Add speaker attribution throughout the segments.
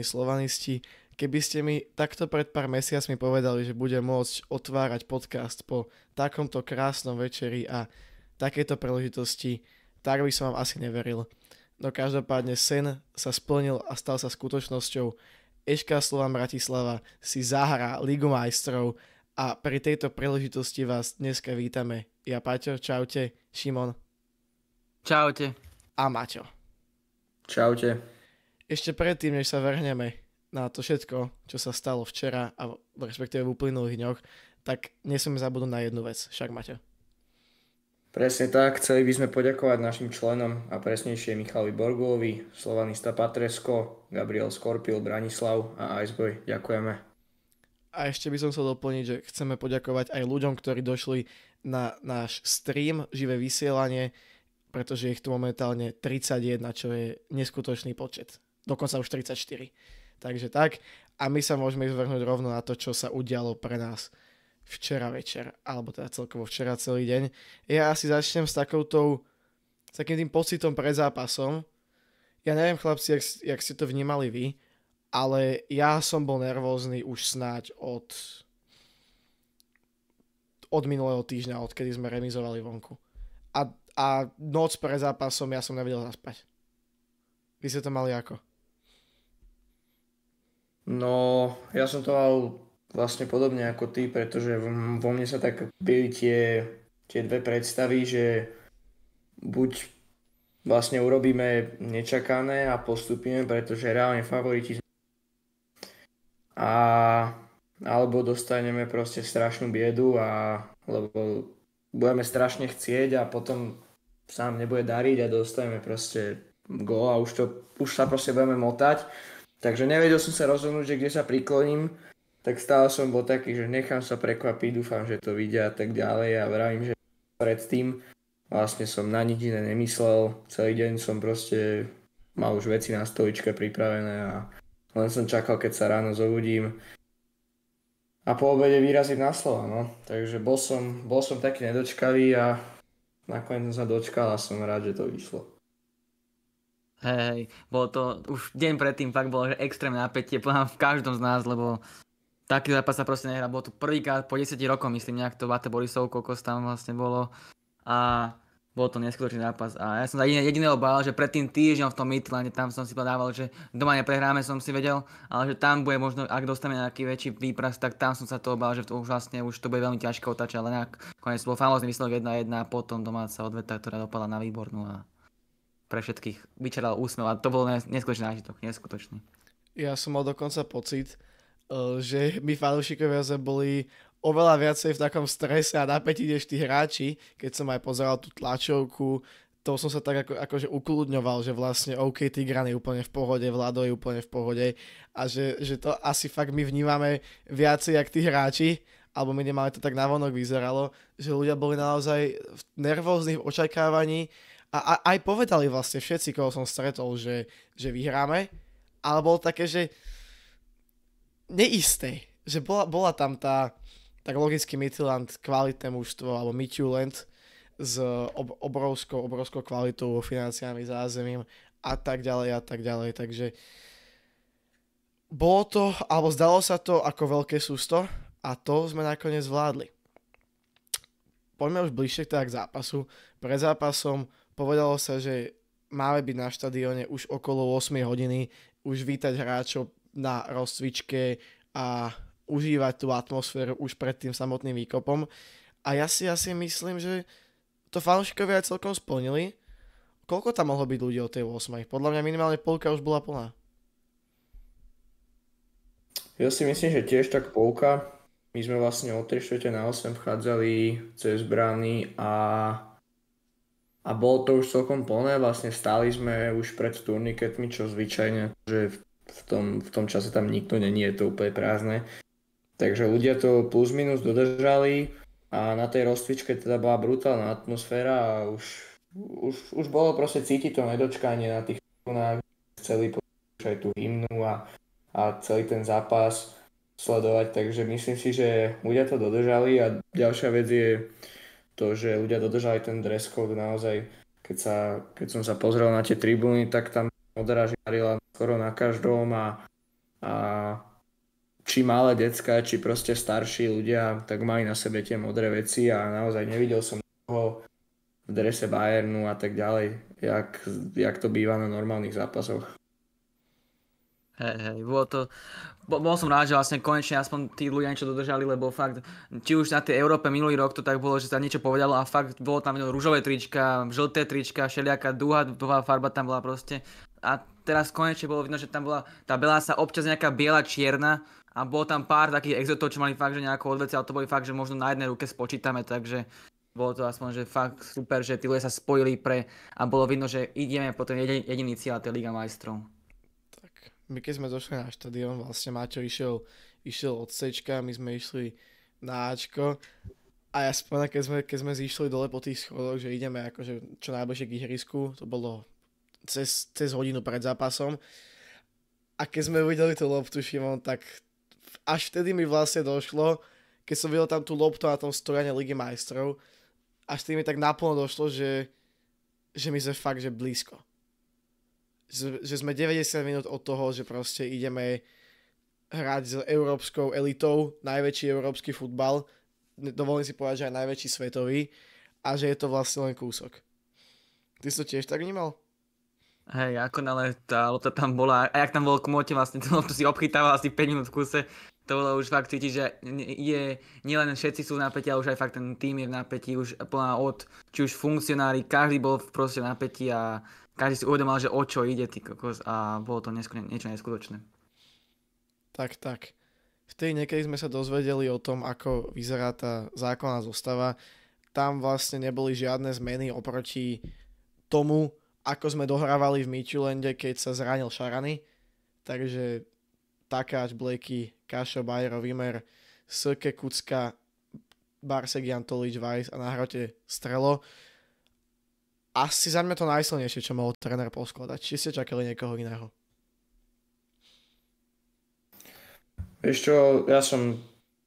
Speaker 1: slovanisti, keby ste mi takto pred pár mesiacmi povedali, že budem môcť otvárať podcast po takomto krásnom večeri a takéto príležitosti, tak by som vám asi neveril. No každopádne sen sa splnil a stal sa skutočnosťou. Eška Slova Bratislava si zahrá Ligu majstrov a pri tejto príležitosti vás dneska vítame. Ja Paťo, čaute, Šimon. Čaute. A Maťo. Čaute. Ešte predtým, než sa vrhneme na to všetko, čo sa stalo včera a v respektíve v uplynulých dňoch, tak nesmieme zabudnúť na jednu vec, však Maťo.
Speaker 2: Presne tak, chceli by sme poďakovať našim členom a presnejšie Michalovi Borgulovi, Slovanista Patresko, Gabriel Skorpil, Branislav a Iceboy. Ďakujeme.
Speaker 1: A ešte by som chcel doplniť, že chceme poďakovať aj ľuďom, ktorí došli na náš stream, živé vysielanie, pretože ich tu momentálne 31, čo je neskutočný počet dokonca už 34. Takže tak. A my sa môžeme zvrhnúť rovno na to, čo sa udialo pre nás včera večer, alebo teda celkovo včera celý deň. Ja asi začnem s takoutou, s takým tým pocitom pred zápasom. Ja neviem, chlapci, jak, jak ste to vnímali vy, ale ja som bol nervózny už snáď od od minulého týždňa, odkedy sme remizovali vonku. A, a noc pred zápasom ja som nevedel zaspať. Vy ste to mali ako?
Speaker 2: No, ja som to mal vlastne podobne ako ty, pretože vo mne sa tak byli tie, tie dve predstavy, že buď vlastne urobíme nečakané a postupíme, pretože reálne favoriti a alebo dostaneme proste strašnú biedu a lebo budeme strašne chcieť a potom sa nám nebude dariť a dostaneme proste gól a už, to, už sa proste budeme motať Takže nevedel som sa rozhodnúť, že kde sa prikloním, tak stále som bol taký, že nechám sa prekvapiť, dúfam, že to vidia a tak ďalej a vravím, že predtým vlastne som na nič iné nemyslel, celý deň som proste mal už veci na stoličke pripravené a len som čakal, keď sa ráno zobudím a po obede vyraziť na slova, no. Takže bol som, bol som taký nedočkavý a nakoniec som sa dočkal a som rád, že to vyšlo.
Speaker 3: Hej, bolo to už deň predtým fakt bolo, že extrémne napätie v každom z nás, lebo taký zápas sa proste nehrá. Bolo to prvýkrát po 10 rokov, myslím, nejak to Vate Borisov, koľko tam vlastne bolo. A bol to neskutočný zápas a ja som sa jediného bál, že predtým týždňom v tom Midlande tam som si podával, že doma neprehráme, som si vedel, ale že tam bude možno, ak dostaneme nejaký väčší výpras, tak tam som sa toho bál, že to už vlastne už to bude veľmi ťažké otáčať, ale nejak konec bol famózny výsledok 1-1 a potom domáca odveta, ktorá dopadla na výbornú a pre všetkých vyčeral úsmev a to bol neskutočný zážitok, neskutočný.
Speaker 1: Ja som mal dokonca pocit, eh, že my fanúšikovia sme boli oveľa viacej v takom strese a napätí než tí hráči, keď som aj pozeral tú tlačovku, to som sa tak ako, akože ukludňoval, že vlastne OK, Tigran je úplne v pohode, Vlado je úplne v pohode a že, že to asi fakt my vnímame viacej, ako tí hráči, alebo minimálne to tak navonok vyzeralo, že ľudia boli naozaj v nervóznych očakávaní, a, a aj povedali vlastne všetci, koho som stretol, že, že vyhráme, ale bolo také, že neisté, že bola, bola tam tá, tak logicky Midland kvalitné mužstvo, alebo Midland s ob, obrovskou, obrovskou kvalitou, financiami, zázemím a tak ďalej a tak ďalej, takže bolo to, alebo zdalo sa to ako veľké sústo a to sme nakoniec zvládli. Poďme už bližšie teda k zápasu. Pred zápasom Povedalo sa, že máme byť na štadióne už okolo 8 hodiny, už vítať hráčov na rozcvičke a užívať tú atmosféru už pred tým samotným výkopom. A ja si asi myslím, že to fanúšikovia aj celkom splnili. Koľko tam mohlo byť ľudí o tej 8? Podľa mňa minimálne polka už bola plná.
Speaker 2: Ja si myslím, že tiež tak polka. My sme vlastne o 3 na 8 vchádzali cez brány a a bolo to už celkom plné, vlastne stáli sme už pred turniketmi, čo zvyčajne, že v tom, v tom čase tam nikto není, je to úplne prázdne. Takže ľudia to plus minus dodržali a na tej rozcvičke teda bola brutálna atmosféra a už, už, už bolo proste cítiť to nedočkanie na tých tunách, chceli aj tú hymnu a, a celý ten zápas sledovať, takže myslím si, že ľudia to dodržali a ďalšia vec je, to, že ľudia dodržali ten dress code naozaj, keď, sa, keď som sa pozrel na tie tribúny, tak tam odrážila skoro na každom a, a či malé decka, či proste starší ľudia, tak mali na sebe tie modré veci a naozaj nevidel som toho v drese Bayernu a tak ďalej, jak, jak to býva na normálnych zápasoch.
Speaker 3: Hej, hej, bolo to, bol som rád, že vlastne konečne aspoň tí ľudia niečo dodržali, lebo fakt, či už na tej Európe minulý rok to tak bolo, že sa niečo povedalo a fakt bolo tam rúžové trička, žlté trička, všelijaká dúha, dúha farba tam bola proste. A teraz konečne bolo vidno, že tam bola tá bela sa občas nejaká biela čierna a bolo tam pár takých exotov, čo mali fakt, že nejako odveci, ale to boli fakt, že možno na jednej ruke spočítame, takže bolo to aspoň, že fakt super, že tí ľudia sa spojili pre a bolo vidno, že ideme po ten jediný cieľ, a to je Liga majstrov
Speaker 1: my keď sme došli na štadión, vlastne Maťo išiel, išiel od sečka, my sme išli na Ačko a ja spomínam, keď sme, keď sme zišli dole po tých schodoch, že ideme akože čo najbližšie k ihrisku, to bolo cez, cez hodinu pred zápasom a keď sme videli tú loptu Šimon, tak až vtedy mi vlastne došlo, keď som videl tam tú loptu na tom stojane Ligy majstrov, až vtedy mi tak naplno došlo, že, že my sme fakt, že blízko že sme 90 minút od toho, že proste ideme hrať s európskou elitou, najväčší európsky futbal, dovolím si povedať, že aj najväčší svetový a že je to vlastne len kúsok. Ty si to tiež tak vnímal?
Speaker 3: Hej, ako ale tá lopta tam bola, a jak tam bol kmote vlastne, tú loptu si obchytával asi 5 minút v kuse, to bolo už fakt cítiť, že je, nielen všetci sú v napätí, ale už aj fakt ten tým je v napätí, už plná od, či už funkcionári, každý bol proste v napätí a každý si uvedomal, že o čo ide ty kokos a bolo to neskone, niečo neskutočné.
Speaker 1: Tak, tak. V tej niekedy sme sa dozvedeli o tom, ako vyzerá tá zákonná zostava. Tam vlastne neboli žiadne zmeny oproti tomu, ako sme dohrávali v Michilande, keď sa zranil Šarany. Takže Takáč, Blakey, Kašo, Bajero, Vimer, Srke, Kucka, Barsegian, Tolič, Vajs a na hrote Strelo asi za mňa to najsilnejšie, čo mohol tréner poskladať. Či ste čakali niekoho iného?
Speaker 2: Vieš čo, ja som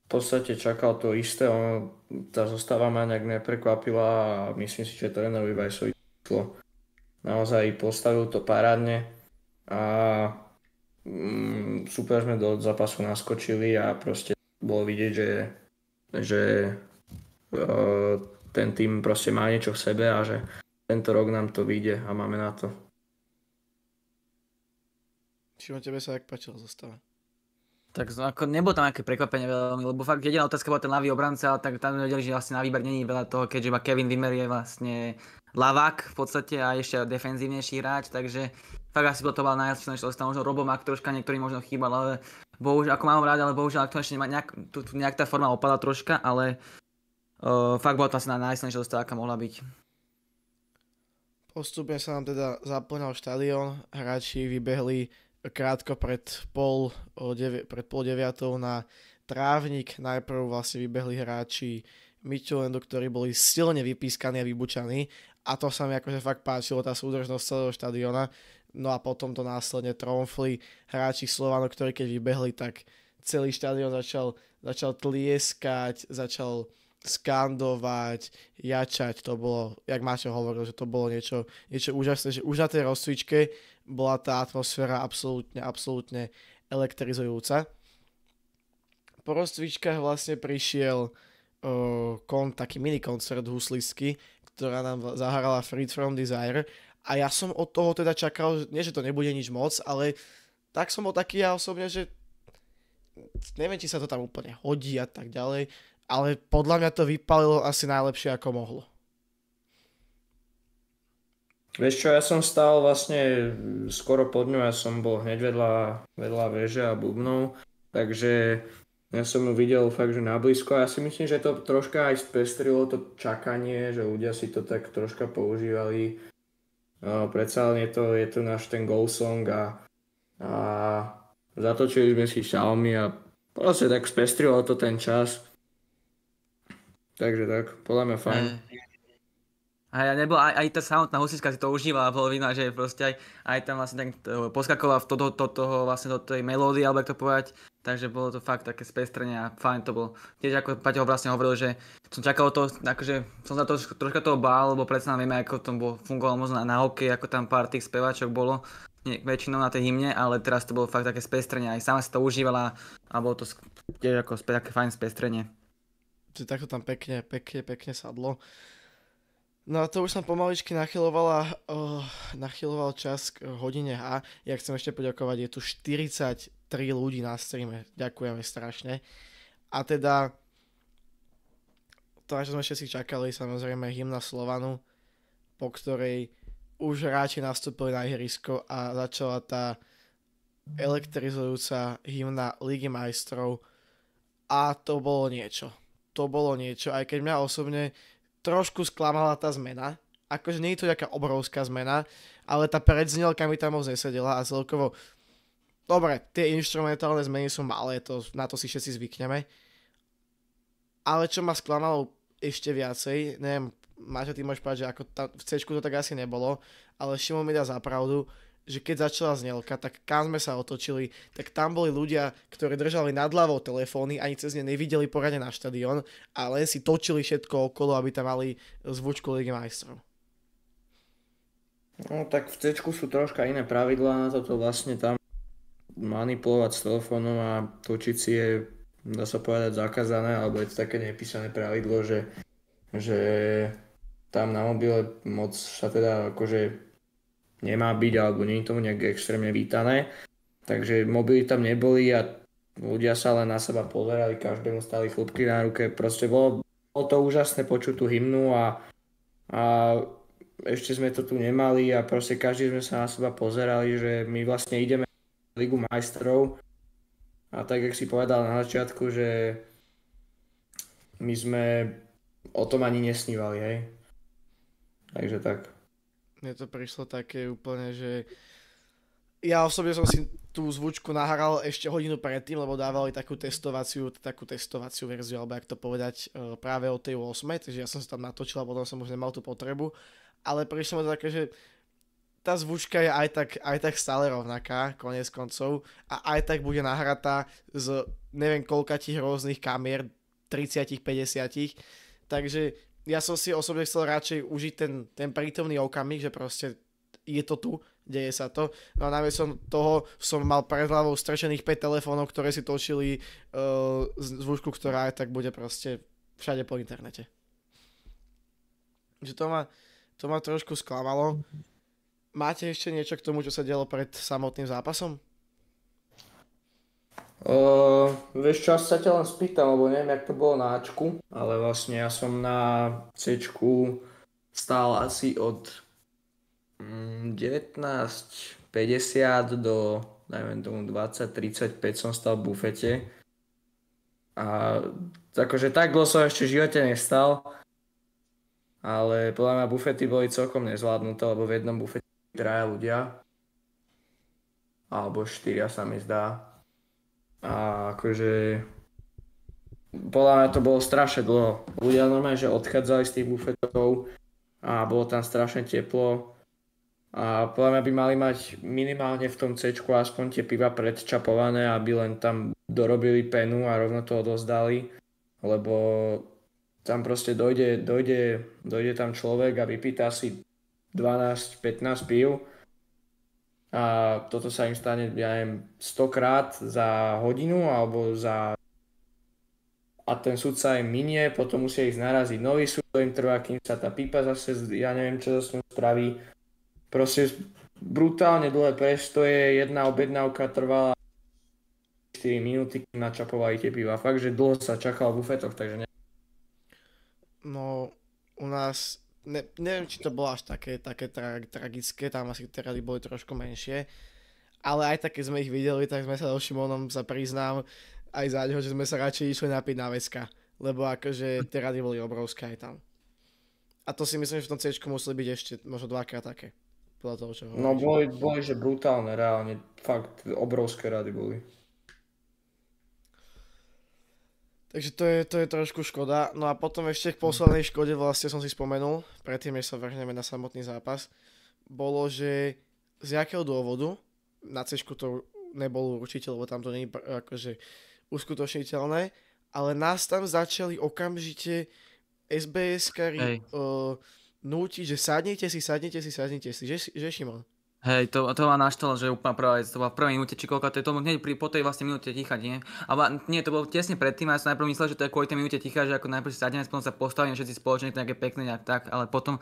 Speaker 2: v podstate čakal to isté, ono, tá zostava ma nejak neprekvapila a myslím si, že trénerovi Vajsovi šlo. Naozaj postavil to parádne a mm, super sme do zápasu naskočili a proste bolo vidieť, že, že uh, ten tým proste má niečo v sebe a že tento rok nám to vyjde a máme na to.
Speaker 1: Šimon, tebe sa jak páčilo zostava?
Speaker 3: Tak ako, nebolo tam nejaké prekvapenie veľmi, lebo fakt jediná otázka bola ten ľavý obranca, tak tam vedeli, že vlastne na výber není veľa toho, keďže iba Kevin Wimmer je vlastne lavák v podstate a ešte defenzívnejší hráč, takže fakt asi bolo to bola najlepšia tam možno Robomák troška niektorý možno chýbal, ale bohužiaľ, ako mám rád, ale bohužiaľ ešte nemá nejak, tu, tu, nejak tá forma opadla troška, ale uh, fakt bola to asi najsilnejšia dostávka, aká mohla byť.
Speaker 1: Postupne sa nám teda zaplňal štadión, hráči vybehli krátko pred pol, devi- pred pol deviatou na trávnik. Najprv vlastne vybehli hráči Michelandu, ktorí boli silne vypískaní a vybučaní a to sa mi akože fakt páčilo, tá súdržnosť celého štadiona. No a potom to následne tromfli hráči Slovano, ktorí keď vybehli, tak celý štadión začal, začal tlieskať, začal skandovať, jačať, to bolo, jak máte hovoril, že to bolo niečo, niečo úžasné, že už na tej rozcvičke bola tá atmosféra absolútne, absolútne elektrizujúca. Po rozcvičkách vlastne prišiel uh, kon, taký minikoncert huslisky, ktorá nám zahrala Freed from Desire a ja som od toho teda čakal, nie že to nebude nič moc, ale tak som bol taký ja osobne, že neviem, či sa to tam úplne hodí a tak ďalej ale podľa mňa to vypalilo asi najlepšie, ako mohlo.
Speaker 2: Vieš čo, ja som stál vlastne skoro pod ňou, ja som bol hneď vedľa, vedľa veže a bubnov, takže ja som ju videl fakt, že nablízko a ja si myslím, že to troška aj spestrilo to čakanie, že ľudia si to tak troška používali. No, predsa len je to, je to náš ten goal song a, a zatočili sme si Xiaomi a proste tak spestrilo to ten čas. Takže tak, podľa mňa fajn. Aj.
Speaker 3: A ja nebol, aj, aj tá samotná husiska si to užívala, bolo že proste aj, aj tam vlastne tak e, poskakovala v to, to, toho, vlastne do tej melódie, alebo jak to povedať. Takže bolo to fakt také spestrenie a fajn to bolo. Tiež ako Paťo vlastne hovoril, že som čakal to, akože som sa to, troška toho bál, lebo predsa vieme, ako to bolo, fungovalo možno na, hokej, ako tam pár tých speváčok bolo nie, väčšinou na tej hymne, ale teraz to bolo fakt také spestrenie, aj sama si to užívala a bolo to tiež ako spe, také fajn spestrenie
Speaker 1: tak takto tam pekne, pekne, pekne sadlo. No a to už som pomaličky nachylovala, oh, nachyloval čas k hodine H. Ja chcem ešte poďakovať, je tu 43 ľudí na streame. Ďakujeme strašne. A teda, to až sme všetci čakali, samozrejme hymna Slovanu, po ktorej už hráči nastúpili na ihrisko a začala tá elektrizujúca hymna Ligy majstrov a to bolo niečo to bolo niečo, aj keď mňa osobne trošku sklamala tá zmena. Akože nie je to nejaká obrovská zmena, ale tá predznelka mi tam moc nesedela a celkovo... Dobre, tie instrumentálne zmeny sú malé, to, na to si všetci zvykneme. Ale čo ma sklamalo ešte viacej, neviem, Maťo, ty môžeš povedať, že ako ta, v C to tak asi nebolo, ale Šimon mi dá zapravdu. pravdu, že keď začala znelka, tak kam sme sa otočili, tak tam boli ľudia, ktorí držali nad hlavou telefóny, ani cez ne nevideli poradne na štadión ale si točili všetko okolo, aby tam mali zvučku Ligy majstrov.
Speaker 2: No tak v Cčku sú troška iné pravidlá na toto vlastne tam manipulovať s telefónom a točiť si je, dá sa povedať, zakázané, alebo je to také nepísané pravidlo, že, že tam na mobile moc sa teda akože nemá byť alebo nie je tomu nejak extrémne vítané. Takže mobily tam neboli a ľudia sa len na seba pozerali, každému stali chlupky na ruke. Proste bolo, bolo to úžasné počuť tú hymnu a, a ešte sme to tu nemali a proste každý sme sa na seba pozerali, že my vlastne ideme na Ligu majstrov a tak, jak si povedal na začiatku, že my sme o tom ani nesnívali, hej. Takže tak
Speaker 1: mne to prišlo také úplne, že ja osobne som si tú zvučku nahral ešte hodinu predtým, lebo dávali takú testovaciu, takú testovaciu verziu, alebo ak to povedať, e, práve o tej 8, takže ja som sa tam natočil a potom som už nemal tú potrebu. Ale prišlo mi to také, že tá zvučka je aj tak, aj tak stále rovnaká, konec koncov, a aj tak bude nahratá z neviem koľka tých rôznych kamier, 30-50, takže ja som si osobne chcel radšej užiť ten, ten prítomný okamih, že proste je to tu, deje sa to. No a som toho som mal pred hlavou strčených 5 telefónov, ktoré si točili uh, e, zvušku, ktorá aj tak bude proste všade po internete. Že to ma, to ma trošku sklamalo. Mhm. Máte ešte niečo k tomu, čo sa dialo pred samotným zápasom?
Speaker 2: Uh, vieš čo, asi sa ťa len spýtam, lebo neviem, jak to bolo na Ačku, ale vlastne ja som na Cčku stál asi od 19.50 mm, do, najmä tomu 20.35 som stal v bufete. A akože tak dlho som ešte v živote nestal, ale podľa mňa bufety boli celkom nezvládnuté, lebo v jednom bufete traja ľudia, alebo štyria sa mi zdá, a akože podľa mňa to bolo strašne dlho. Ľudia normálne, že odchádzali z tých bufetov a bolo tam strašne teplo. A podľa mňa by mali mať minimálne v tom C aspoň tie piva predčapované, aby len tam dorobili penu a rovno to odozdali. Lebo tam proste dojde, dojde, dojde tam človek a vypýta si 12-15 pív a toto sa im stane, ja neviem, 100 krát za hodinu alebo za a ten súd sa im minie, potom musia ich naraziť nový súd, to im trvá, kým sa tá pípa zase, ja neviem, čo sa s ňou spraví. Proste brutálne dlhé prestoje, jedna objednávka trvala 4 minúty, kým načapovali tie piva. Fakt, že dlho sa čakal v bufetoch, takže ne...
Speaker 1: No, u nás ne, neviem, či to bolo až také, také tra, tragické, tam asi rady boli trošku menšie, ale aj tak, keď sme ich videli, tak sme sa so Šimonom sa priznám aj za že sme sa radšej išli napiť na veska, lebo akože tie rady boli obrovské aj tam. A to si myslím, že v tom C museli byť ešte možno dvakrát také. Podľa toho, čo No boli, boli,
Speaker 2: že brutálne, reálne. Fakt, obrovské rady boli.
Speaker 1: Takže to je, to je trošku škoda. No a potom ešte k poslednej škode vlastne som si spomenul, predtým, než sa vrhneme na samotný zápas, bolo, že z jakého dôvodu, na cešku to nebolo určite, lebo tam to nie je akože uskutočniteľné, ale nás tam začali okamžite SBS-kari hey. uh, eh, nútiť, že sadnite si, sadnite si, sadnite si, že, že Šimon?
Speaker 3: Hej, to, to ma naštalo, že úplne prvá vec, to bola v prvej minúte, či koľko, to je to, hneď pri, po tej vlastne minúte ticha, nie? A nie, to bolo tesne predtým, ja som najprv myslel, že to je kvôli tej minúte ticha, že ako najprv si sadneme, potom sa postavíme všetci spoločne, to nejaké pekné nejak tak, ale potom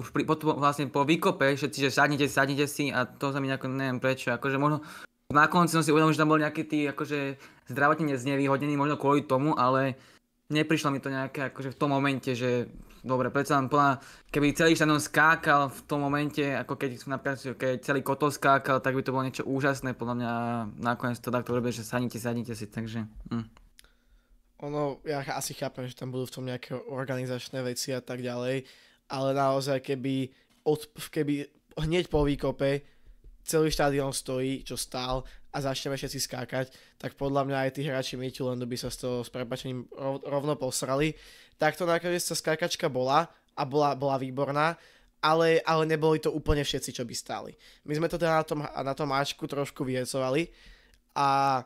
Speaker 3: už pri, potom vlastne po výkope všetci, že sadnite, sadnite si a to sa mi nejako, neviem prečo, akože možno na konci som si uvedomil, že tam bol nejaký tí akože zdravotne znevýhodnení, možno kvôli tomu, ale neprišlo mi to nejaké akože v tom momente, že dobre, predsa len plná, keby celý štadión skákal v tom momente, ako keď, napríklad, keď celý kotol skákal, tak by to bolo niečo úžasné, podľa mňa nakoniec to takto robí, že sadnite, sadnite si, takže... Hm.
Speaker 1: Ono, ja asi chápem, že tam budú v tom nejaké organizačné veci a tak ďalej, ale naozaj, keby, od, keby hneď po výkope celý štadión stojí, čo stál a začneme všetci skákať, tak podľa mňa aj tí hráči Mitu len by sa z toho s prepačením rovno posrali takto nakoniec tá skákačka bola a bola, bola výborná, ale, ale neboli to úplne všetci, čo by stáli. My sme to teda na tom, na tom Ačku trošku vyhecovali a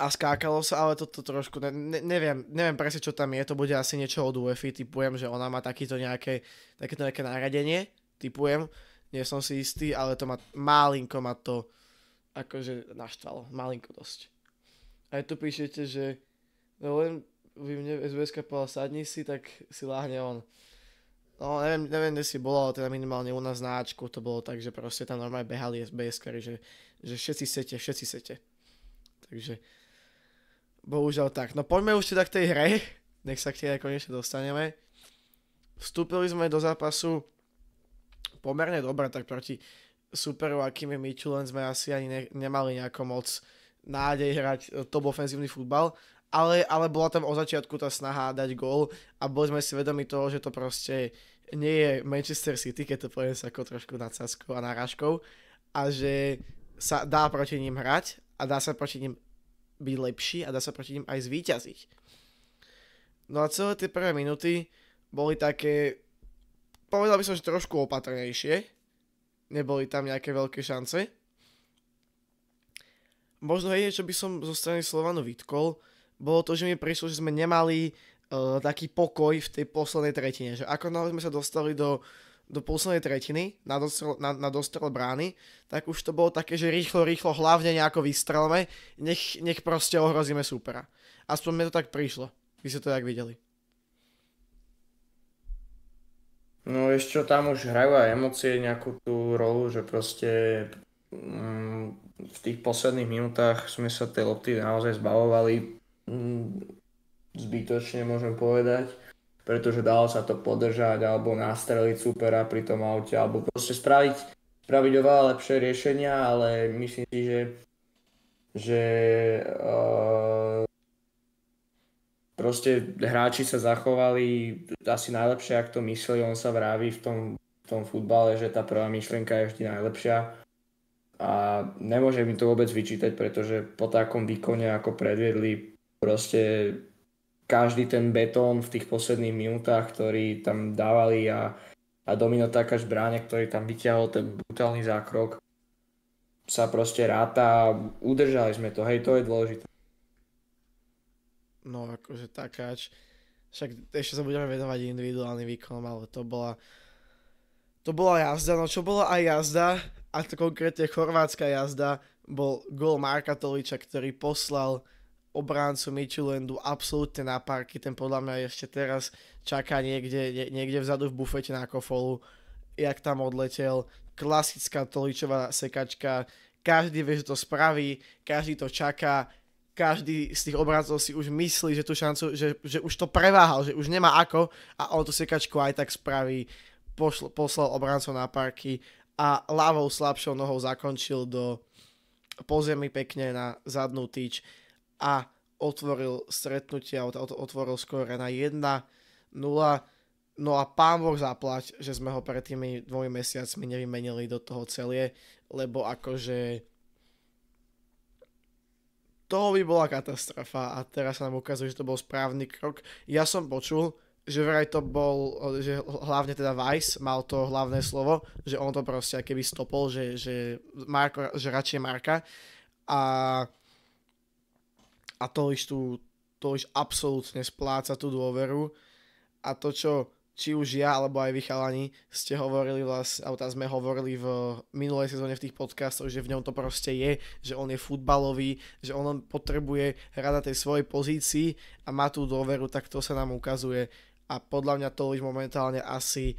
Speaker 1: a skákalo sa, ale toto to trošku, ne, ne, neviem, neviem presne, čo tam je, to bude asi niečo od UEFI, typujem, že ona má takýto nejaké, takéto nejaké naradenie, typujem, nie som si istý, ale to ma, malinko ma to akože naštvalo, malinko dosť. Aj tu píšete, že no len by mne SBSK povedal sadni si, tak si láhne on. No neviem, neviem, kde si bolo, ale teda minimálne u nás na Ačku to bolo tak, že proste tam normálne behali sbs že, že všetci sete, všetci sete. Takže bohužiaľ tak. No poďme už teda k tej hre, nech sa k tej konečne dostaneme. Vstúpili sme do zápasu pomerne dobre, tak proti superu, akým je Michulen, sme asi ani ne- nemali nejako moc nádej hrať eh, top ofenzívny futbal, ale, ale bola tam o začiatku tá snaha dať gól a boli sme si vedomi toho, že to proste nie je Manchester City, keď to poviem sa ako trošku nadsaskou a náražkou a že sa dá proti ním hrať a dá sa proti ním byť lepší a dá sa proti ním aj zvíťaziť. No a celé tie prvé minúty boli také, povedal by som, že trošku opatrnejšie. Neboli tam nejaké veľké šance. Možno jediné, čo by som zo strany Slovanu vytkol, bolo to, že mi prišlo, že sme nemali uh, taký pokoj v tej poslednej tretine. Že ako náhle sme sa dostali do, do poslednej tretiny, na dostrel, na, na dostrel brány, tak už to bolo také, že rýchlo, rýchlo, hlavne nejako vystrelme, nech, nech proste ohrozíme supera. Aspoň mi to tak prišlo. Vy ste to tak videli.
Speaker 2: No ešte čo, tam už hrajú aj emócie nejakú tú rolu, že proste mm, v tých posledných minútach sme sa tej lopty naozaj zbavovali Mm, zbytočne môžem povedať, pretože dalo sa to podržať alebo nastreliť supera pri tom aute alebo proste spraviť, spraviť oveľa lepšie riešenia, ale myslím si, že že uh, proste hráči sa zachovali asi najlepšie, ak to myslí, on sa vraví v tom, v tom futbale, že tá prvá myšlienka je vždy najlepšia a nemôže mi to vôbec vyčítať, pretože po takom výkone, ako predviedli Proste každý ten betón v tých posledných minútach, ktorý tam dávali a, a Domino Takáč bráňa, ktorý tam vyťahol ten brutálny zákrok, sa proste ráta a udržali sme to. Hej, to je dôležité.
Speaker 1: No akože Takáč, však ešte sa budeme venovať individuálnym výkonom, ale to bola to bola jazda, no čo bola aj jazda, a to konkrétne chorvátska jazda, bol gol Marka Toliča, ktorý poslal obráncu Michelandu absolútne na parky, ten podľa mňa ešte teraz čaká niekde, nie, niekde vzadu v bufete na kofolu, jak tam odletel, klasická Toličová sekačka, každý vie, že to spraví, každý to čaká, každý z tých obrancov si už myslí, že tú šancu, že, že už to preváhal, že už nemá ako a on tú sekačku aj tak spraví. Pošl, poslal obrancov na parky a ľavou slabšou nohou zakončil do pozemí pekne na zadnú tyč a otvoril stretnutie, teda otvoril skóre na 1-0. No a pán Boh zaplať, že sme ho pred tými dvomi mesiacmi nevymenili do toho celie, lebo akože Toho by bola katastrofa a teraz sa nám ukazuje, že to bol správny krok. Ja som počul, že vraj to bol, že hlavne teda Vice mal to hlavné slovo, že on to proste keby stopol, že, že, Marko, že radšej Marka a a to iš, tu, to už absolútne spláca tú dôveru a to, čo či už ja, alebo aj vy chalani, ste hovorili vlastne, alebo teda sme hovorili v minulej sezóne v tých podcastoch, že v ňom to proste je, že on je futbalový, že on potrebuje hrať na tej svojej pozícii a má tú dôveru, tak to sa nám ukazuje a podľa mňa to už momentálne asi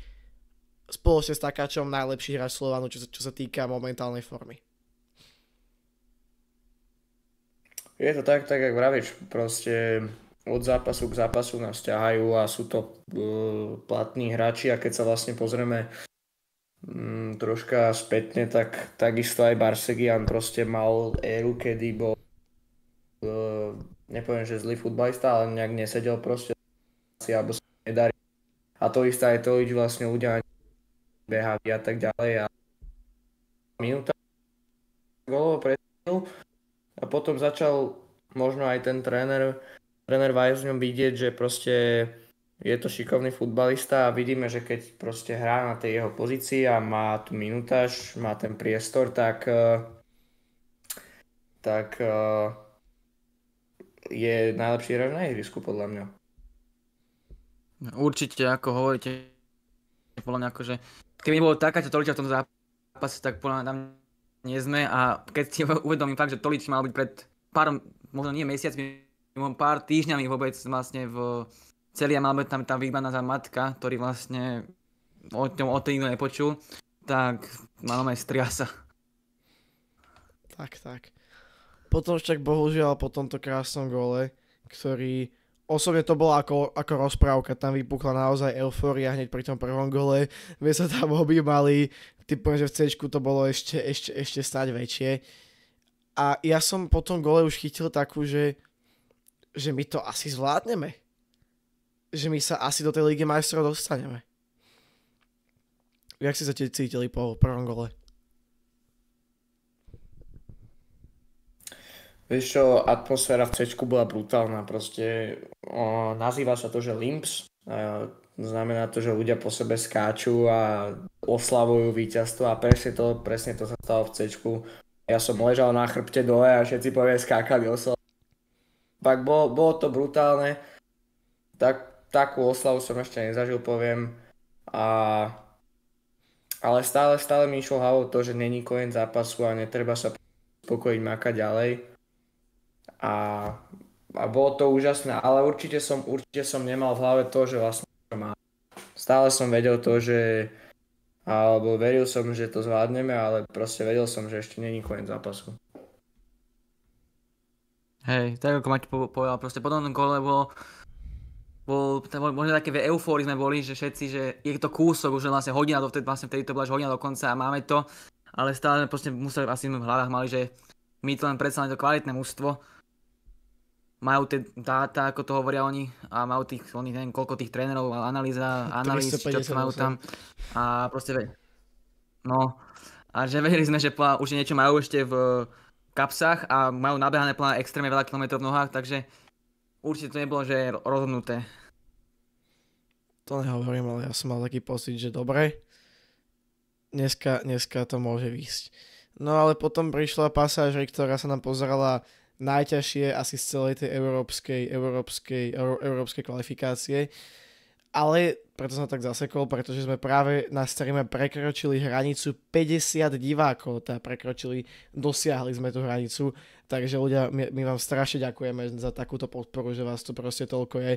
Speaker 1: spoločne s Takáčom najlepší hráč Slovanu, čo, čo sa týka momentálnej formy.
Speaker 2: Je to tak, tak jak vravíš, proste od zápasu k zápasu nás ťahajú a sú to e, platní hráči a keď sa vlastne pozrieme mm, troška spätne, tak takisto aj Barsegian proste mal éru, kedy bol e, nepoviem, že zlý futbalista, ale nejak nesedel proste alebo sa nedarí. A to isté aj to, že vlastne ľudia behali a tak ďalej. A minúta golovo predtým a potom začal možno aj ten tréner, tréner Vajer v ňom vidieť, že proste je to šikovný futbalista a vidíme, že keď proste hrá na tej jeho pozícii a má tu minutáž, má ten priestor, tak eh, tak eh, je najlepší hráč na ihrisku, podľa mňa. No, určite, ako hovoríte, podľa mňa akože, keby nebolo takáto toliča
Speaker 3: v tom zápase, tak podľa mňa nie sme a keď si uvedomím fakt, že Tolič mal byť pred pár, možno nie mesiacmi, pár týždňami vôbec vlastne v mal byť tam tá výbaná za matka, ktorý vlastne o ňom o tej nepočul, tak máme striasa.
Speaker 1: Tak, tak. Potom však bohužiaľ po tomto krásnom gole, ktorý osobne to bola ako, ako rozprávka, tam vypukla naozaj euforia hneď pri tom prvom gole, my sa tam obývali typujem, že v C to bolo ešte, ešte, ešte stať väčšie. A ja som po tom gole už chytil takú, že, že my to asi zvládneme. Že my sa asi do tej Ligy majstrov dostaneme. Jak si sa cítili po prvom gole?
Speaker 2: Vieš čo, atmosféra v C bola brutálna. Proste o, nazýva sa to, že Limps. Znamená to, že ľudia po sebe skáču a oslavujú víťazstvo a presne to, presne to sa stalo v C. Ja som ležal na chrbte dole a všetci povie skákali oslavu. Tak bolo, bolo to brutálne. Tak, takú oslavu som ešte nezažil, poviem. A, ale stále, stále mi išlo hlavou to, že není koniec zápasu a netreba sa spokojiť, makať ďalej. A a bolo to úžasné, ale určite som, určite som nemal v hlave to, že vlastne to má. Stále som vedel to, že alebo veril som, že to zvládneme, ale proste vedel som, že ešte není koniec zápasu.
Speaker 3: Hej, tak ako Maťo povedal, proste po tom kole bolo, bol, možno také eufóry sme boli, že všetci, že je to kúsok, už vlastne hodina, do vtedy, vlastne vtedy to bola až hodina do konca a máme to, ale stále proste museli, asi v hlavách mali, že my to len predsa len to kvalitné mužstvo, majú tie dáta, ako to hovoria oni, a majú tých, oni neviem, koľko tých trénerov, analýza, analýz, čo to majú tam. A proste, no, a že vedeli sme, že už niečo majú ešte v eh, kapsách a majú nabehané plán extrémne veľa kilometrov v nohách, takže určite to nebolo, že je rozhodnuté.
Speaker 1: To nehovorím, ale ja som mal taký pocit, že dobre, dneska, dneska to môže výsť. No ale potom prišla pasáž, ktorá sa nám pozerala najťažšie asi z celej tej európskej, európskej, európskej kvalifikácie. Ale preto som tak zasekol, pretože sme práve na streame prekročili hranicu 50 divákov, teda prekročili, dosiahli sme tú hranicu, takže ľudia, my, my vám strašne ďakujeme za takúto podporu, že vás tu proste toľko je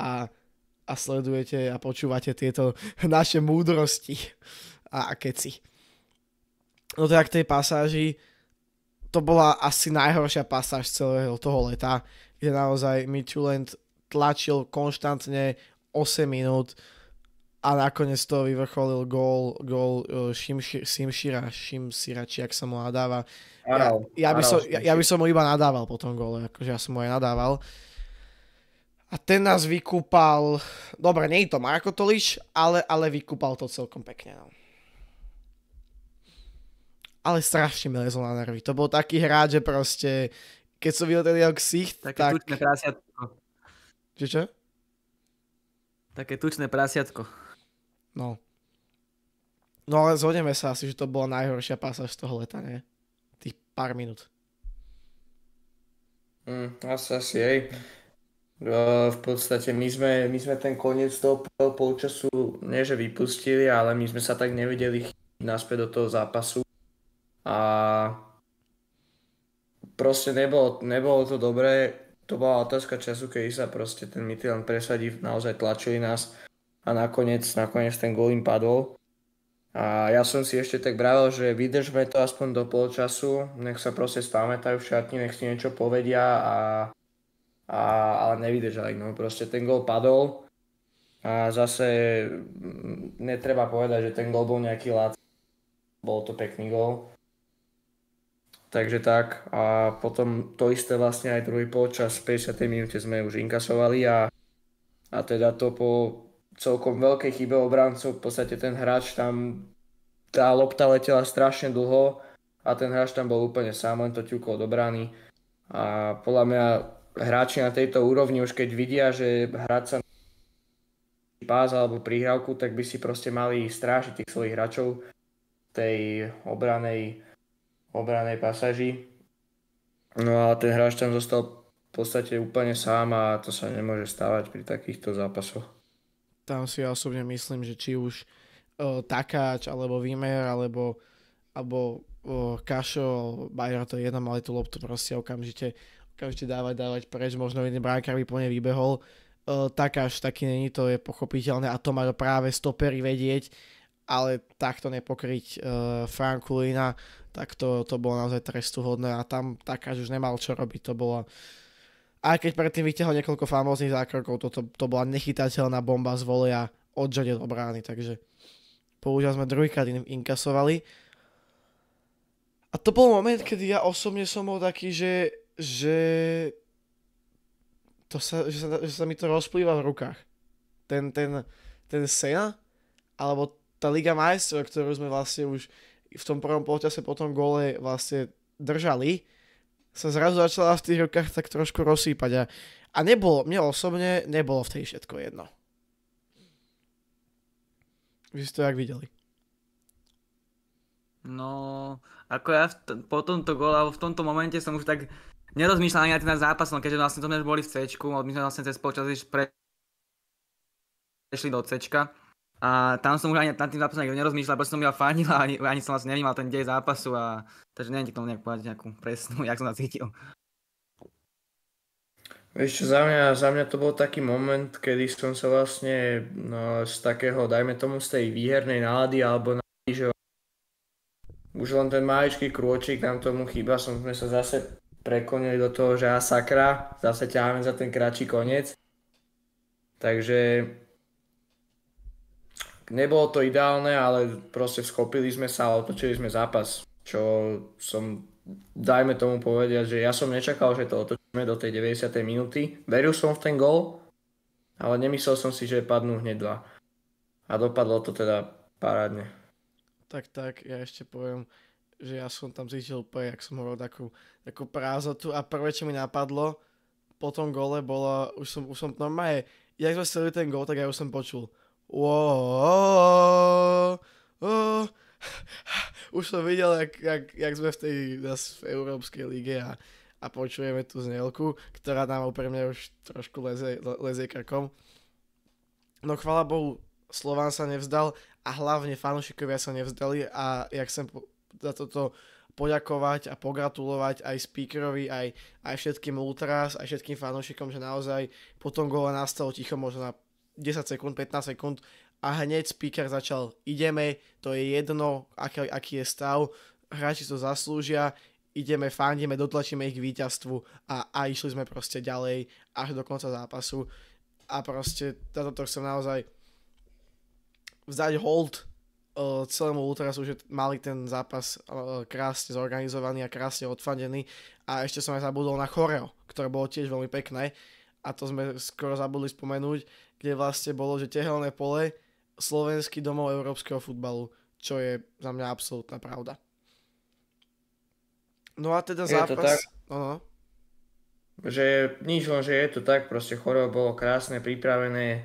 Speaker 1: a, a sledujete a počúvate tieto naše múdrosti a keci. No tak k tej pasáži, to bola asi najhoršia pasáž celého toho leta, kde naozaj Mitchulland tlačil konštantne 8 minút a nakoniec to vyvrcholil gól, gól Simšira, e, Simšira, či ak sa mu nadáva. Ja, ja, by som, ja, ja by som mu iba nadával po tom góle, akože ja som mu aj nadával. A ten nás vykúpal, dobre, nie je to Marko Tolič, ale, ale vykúpal to celkom pekne. No ale strašne mi lezol na nervy. To bol taký hráč, že proste, keď som videl ten jeho ksicht, Také tak... tučné prasiatko. Či čo?
Speaker 3: Také tučné prasiatko.
Speaker 1: No. No ale zhodneme sa asi, že to bola najhoršia pasáž z toho leta, nie? Tých pár minút.
Speaker 2: Mm, asi, asi, hej. No, v podstate my sme, my sme ten koniec toho polčasu nie že vypustili, ale my sme sa tak nevedeli chyť naspäť do toho zápasu a proste nebolo, nebolo to dobré. To bola otázka času, keď sa proste ten Mitylan presadí, naozaj tlačili nás a nakoniec, nakoniec ten gol im padol. A ja som si ešte tak bravil, že vydržme to aspoň do polčasu, nech sa proste spamätajú v šatni, nech si niečo povedia a, a ale nevydržali. No proste ten gol padol a zase netreba povedať, že ten gol bol nejaký lát. Bol to pekný gol Takže tak a potom to isté vlastne aj druhý polčas v 50. minúte sme už inkasovali a, a teda to po celkom veľkej chybe obrancov v podstate ten hráč tam tá lopta letela strašne dlho a ten hráč tam bol úplne sám, len to ťukol do brány a podľa mňa hráči na tejto úrovni už keď vidia, že hráč sa pás alebo prihrávku, tak by si proste mali strážiť tých svojich hráčov tej obranej obranej pasaži. No a ten hráč tam zostal v podstate úplne sám a to sa nemôže stávať pri takýchto zápasoch.
Speaker 1: Tam si ja osobne myslím, že či už uh, Takáč, alebo Vimer, alebo, alebo uh, e, Kašo, Bajra to je jedno, mali tú loptu proste okamžite, okamžite dávať, dávať preč, možno jeden bránkar by po nej vybehol. Uh, Takáč taký není, to je pochopiteľné a to majú práve stopery vedieť, ale takto nepokryť uh, Frankulina tak to, to bolo naozaj trestuhodné a tam takáž už nemal čo robiť, to bolo aj keď predtým vyťahol niekoľko famóznych zákrokov, to, to, to bola nechytateľná bomba z volia od žade do brány, takže bohužiaľ sme druhýkrát in, inkasovali. A to bol moment, kedy ja osobne som bol taký, že, že, to sa, že, sa, že sa mi to rozplýva v rukách. Ten, ten, ten Sena, alebo tá Liga majstrov, ktorú sme vlastne už v tom prvom polťase po tom gole vlastne držali, sa zrazu začala v tých rokách tak trošku rozsýpať a, a nebolo, mne osobne nebolo v tej všetko jedno. Vy ste to jak videli?
Speaker 3: No, ako ja t- po tomto gole, alebo v tomto momente som už tak nerozmýšľal ani nad zápasom, keďže vlastne to sme boli v C, my sme vlastne cez počas prešli do C. A tam som už ani nad tým zápasom nerozmýšľal, pretože som ja fandil a ani, ani som vlastne nevnímal ten dej zápasu. A, takže neviem ti k tomu nejak povedať nejakú presnú, jak som sa cítil.
Speaker 2: Vieš čo, za mňa, za mňa to bol taký moment, kedy som sa vlastne no, z takého, dajme tomu z tej výhernej nálady, alebo na že už len ten maličký krôčik nám tomu chýba, som sme sa zase prekonili do toho, že a sakra, zase ťaháme za ten kratší koniec. Takže nebolo to ideálne, ale proste schopili sme sa a otočili sme zápas, čo som, dajme tomu povedať, že ja som nečakal, že to otočíme do tej 90. minúty. Veril som v ten gol, ale nemyslel som si, že padnú hneď dva. A dopadlo to teda parádne.
Speaker 1: Tak, tak, ja ešte poviem, že ja som tam zítil úplne, jak som hovoril, takú, takú prázdnotu a prvé, čo mi napadlo po tom gole bolo, už som, už som normálne, jak sme ten gol, tak ja už som počul ó, ó. Oh, oh, oh. už som videl, jak, jak, jak sme v tej v Európskej lige a, a počujeme tú znelku, ktorá nám úprimne už trošku leze, lezie krkom. No chvala Bohu, Slován sa nevzdal a hlavne fanúšikovia sa nevzdali a ja som za toto poďakovať a pogratulovať aj speakerovi, aj, aj všetkým ultras, aj všetkým fanúšikom, že naozaj po tom gole nastalo ticho možno na 10 sekúnd, 15 sekúnd a hneď speaker začal, ideme, to je jedno, aký, aký je stav, hráči to zaslúžia, ideme, fandíme, dotlačíme ich k víťazstvu a, a išli sme proste ďalej až do konca zápasu a proste toto chcem naozaj vzdať hold uh, celému Ultrasu, že mali ten zápas uh, krásne zorganizovaný a krásne odfandený a ešte som aj zabudol na choreo, ktoré bolo tiež veľmi pekné a to sme skoro zabudli spomenúť, kde vlastne bolo, že tehelné pole slovenský domov európskeho futbalu, čo je za mňa absolútna pravda. No a teda je zápas... To tak, uh-huh.
Speaker 2: Že nič len, že je to tak, proste choreo bolo krásne, pripravené,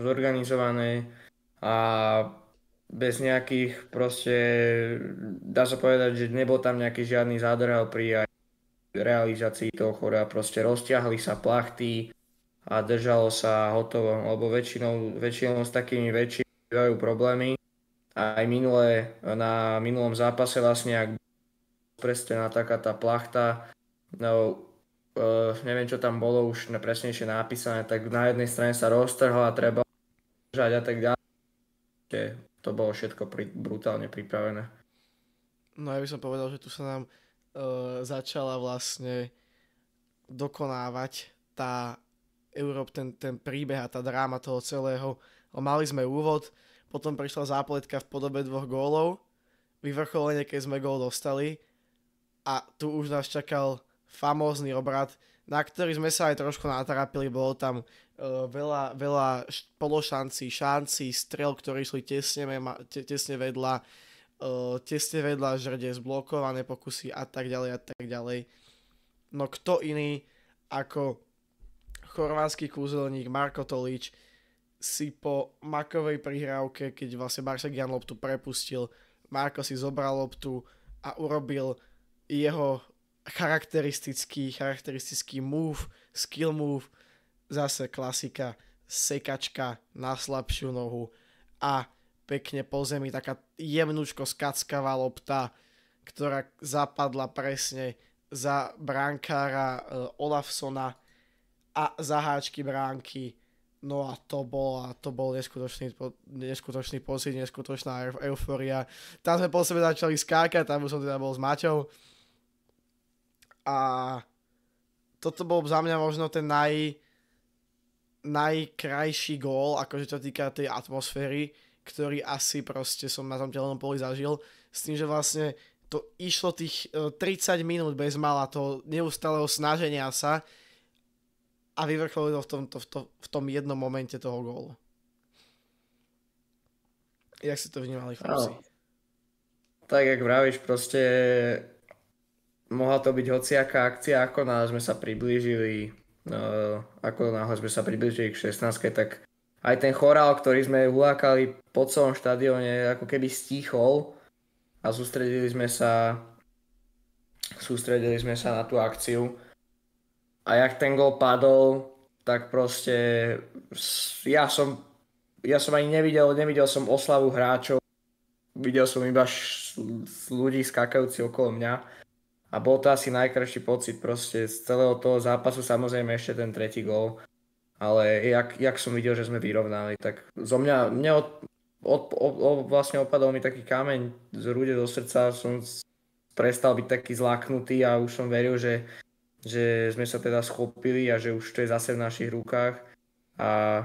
Speaker 2: zorganizované a bez nejakých proste, dá sa povedať, že nebol tam nejaký žiadny zádrhel pri realizácii toho chora proste rozťahli sa plachty, a držalo sa hotovo, lebo väčšinou, väčšinou s takými väčšími bývajú problémy. Aj minulé, na minulom zápase vlastne, ak presne na taká tá plachta, no, uh, neviem čo tam bolo už presnejšie napísané, tak na jednej strane sa roztrhla a treba držať a tak ďalej. To bolo všetko pri, brutálne pripravené.
Speaker 1: No ja by som povedal, že tu sa nám uh, začala vlastne dokonávať tá Európ, ten, ten príbeh a tá dráma toho celého. Mali sme úvod, potom prišla zápletka v podobe dvoch gólov, vyvrcholenie, keď sme gól dostali a tu už nás čakal famózny obrad, na ktorý sme sa aj trošku natrápili, bolo tam uh, veľa, veľa pološancí, šancí, strel, ktorí sú tesne, tesne vedľa, uh, tesne vedľa žrde, zblokované pokusy a tak ďalej a tak ďalej. No kto iný ako chorvátsky kúzelník Marko Tolič si po makovej prihrávke, keď vlastne Maršak Jan loptu prepustil, Marko si zobral loptu a urobil jeho charakteristický, charakteristický move, skill move, zase klasika, sekačka na slabšiu nohu a pekne po zemi taká jemnúčko skackavá lopta, ktorá zapadla presne za brankára eh, Olafsona a zaháčky bránky. No a to bol, a to bol neskutočný, neskutočný pocit, neskutočná euforia. Tam sme po sebe začali skákať, tam už som teda bol s Maťou. A toto bol za mňa možno ten naj, najkrajší gól, akože čo týka tej atmosféry, ktorý asi proste som na tom telenom poli zažil. S tým, že vlastne to išlo tých 30 e, minút bez mala, toho neustáleho snaženia sa, a vyvrcholilo v, to, v, to, v tom jednom momente toho gólu. Jak si to vnímali chlapci? No.
Speaker 2: Tak, jak vravíš, proste mohla to byť hociaká akcia, ako náhle sme sa priblížili no, ako náhle sme sa priblížili k 16 tak aj ten chorál, ktorý sme ulákali po celom štadióne, ako keby stíchol a sústredili sme sa sústredili sme sa na tú akciu a jak ten gol padol, tak proste ja som, ja som ani nevidel, nevidel som oslavu hráčov, videl som iba š- ľudí skákajúci okolo mňa a bol to asi najkrajší pocit proste z celého toho zápasu, samozrejme ešte ten tretí gol, ale jak, jak som videl, že sme vyrovnali, tak zo mňa, mne od, od, od, od, vlastne opadol mi taký kameň z rúde do srdca, som prestal byť taký zláknutý a už som veril, že že sme sa teda schopili a že už to je zase v našich rukách a,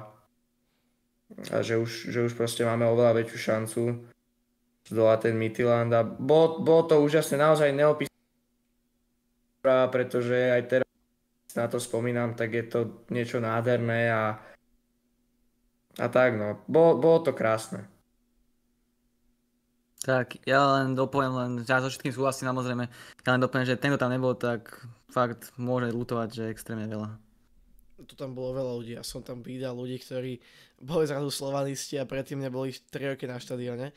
Speaker 2: a že, už, že už proste máme oveľa väčšiu šancu zdolať ten Mityland a bolo, bolo to úžasne naozaj neopísané pretože aj teraz na to spomínam, tak je to niečo nádherné a, a tak no, bolo, bolo to krásne. Tak, ja len
Speaker 3: dopoviem, len ja so všetkým súhlasím samozrejme, ja len dopoviem, že ten, kto tam nebol, tak fakt môže lutovať, že extrémne veľa.
Speaker 1: Tu tam bolo veľa ľudí. Ja som tam videl ľudí, ktorí boli zrazu slovanisti a predtým neboli 3 roky na štadióne.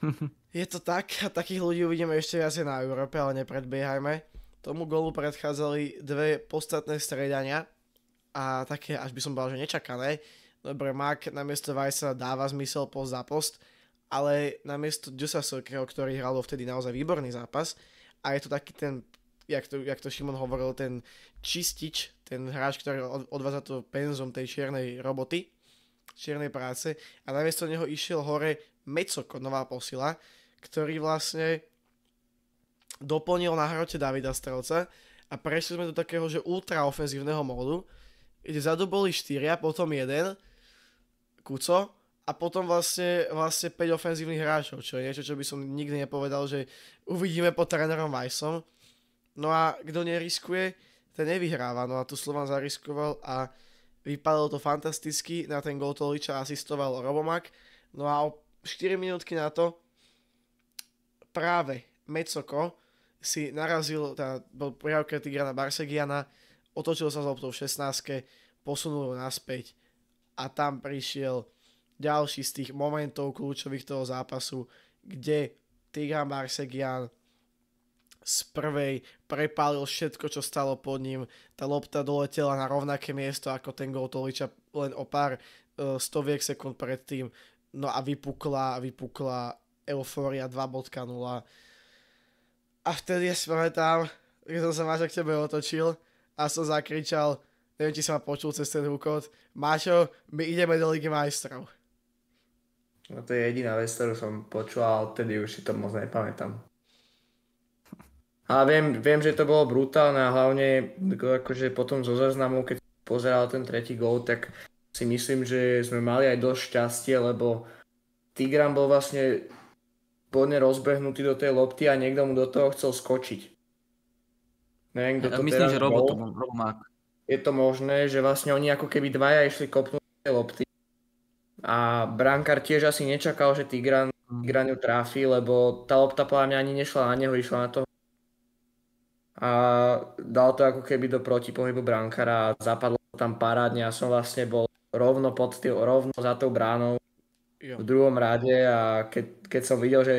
Speaker 1: Je to tak a takých ľudí uvidíme ešte viac na Európe, ale nepredbiehajme. Tomu golu predchádzali dve podstatné stredania a také, až by som bol, že nečakané. Dobre, Mark namiesto Vajsa dáva zmysel post za post, ale namiesto Dusa Sokreho, ktorý hral vtedy naozaj výborný zápas, a je to taký ten, jak to, jak to Šimon hovoril, ten čistič, ten hráč, ktorý od, odvádza to penzom tej čiernej roboty, čiernej práce a namiesto neho išiel hore Mecoko, nová posila, ktorý vlastne doplnil na hrote Davida Strelca a prešli sme do takého, že ultraofenzívneho módu, kde zadu boli štyria, potom jeden, Kuco, a potom vlastne, vlastne 5 ofenzívnych hráčov, čo je niečo, čo by som nikdy nepovedal, že uvidíme pod trénerom Vajsom. No a kto neriskuje, ten nevyhráva. No a tu Slovan zariskoval a vypadalo to fantasticky. Na ten gol Toliča asistoval Robomak. No a o 4 minútky na to práve Mecoko si narazil, teda bol prijavka Tigrana Barsegiana, otočil sa z loptou v 16, posunul ho naspäť a tam prišiel ďalší z tých momentov kľúčových toho zápasu, kde Tigran Barsegian z prvej prepálil všetko, čo stalo pod ním. Tá lopta doletela na rovnaké miesto ako ten gol Toliča len o pár uh, stoviek sekúnd predtým. No a vypukla, vypukla eufória 2.0. A vtedy ja si pamätám, keď som sa Maťo k tebe otočil a som zakričal, neviem, či sa ma počul cez ten hukot, Mášo, my ideme do Ligy majstrov.
Speaker 2: No to je jediná vec, ktorú som počul ale odtedy už si to moc nepamätám. A viem, viem, že to bolo brutálne a hlavne akože potom zo zaznamu, keď pozeral ten tretí gol, tak si myslím, že sme mali aj dosť šťastie, lebo Tigran bol vlastne plne rozbehnutý do tej lopty a niekto mu do toho chcel skočiť. Neviem, kto to myslím, že to bol, Romák. Je to možné, že vlastne oni ako keby dvaja išli kopnúť tej lopty a Brankar tiež asi nečakal, že Tigran, mm. Tigran ju tráfi, lebo tá lopta podľa mňa ani nešla na neho, išla na toho a dal to ako keby do protipohybu Brankara a zapadlo tam parádne a som vlastne bol rovno pod tý, rovno za tou bránou v druhom rade a keď, keď som videl, že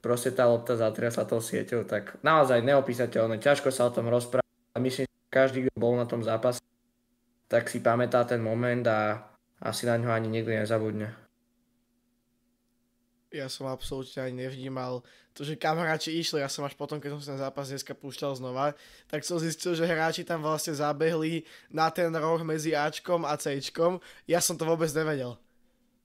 Speaker 2: proste tá lopta zatriasla tou sieťou, tak naozaj neopísateľné, ťažko sa o tom rozprávať, myslím, že každý, kto bol na tom zápase, tak si pamätá ten moment a asi na ňo ani nikdy nezabudne.
Speaker 1: Ja som absolútne ani nevnímal to, že kam hráči išli. Ja som až potom, keď som sa ten zápas dneska púšťal znova, tak som zistil, že hráči tam vlastne zabehli na ten roh medzi Ačkom a Cčkom. Ja som to vôbec nevedel.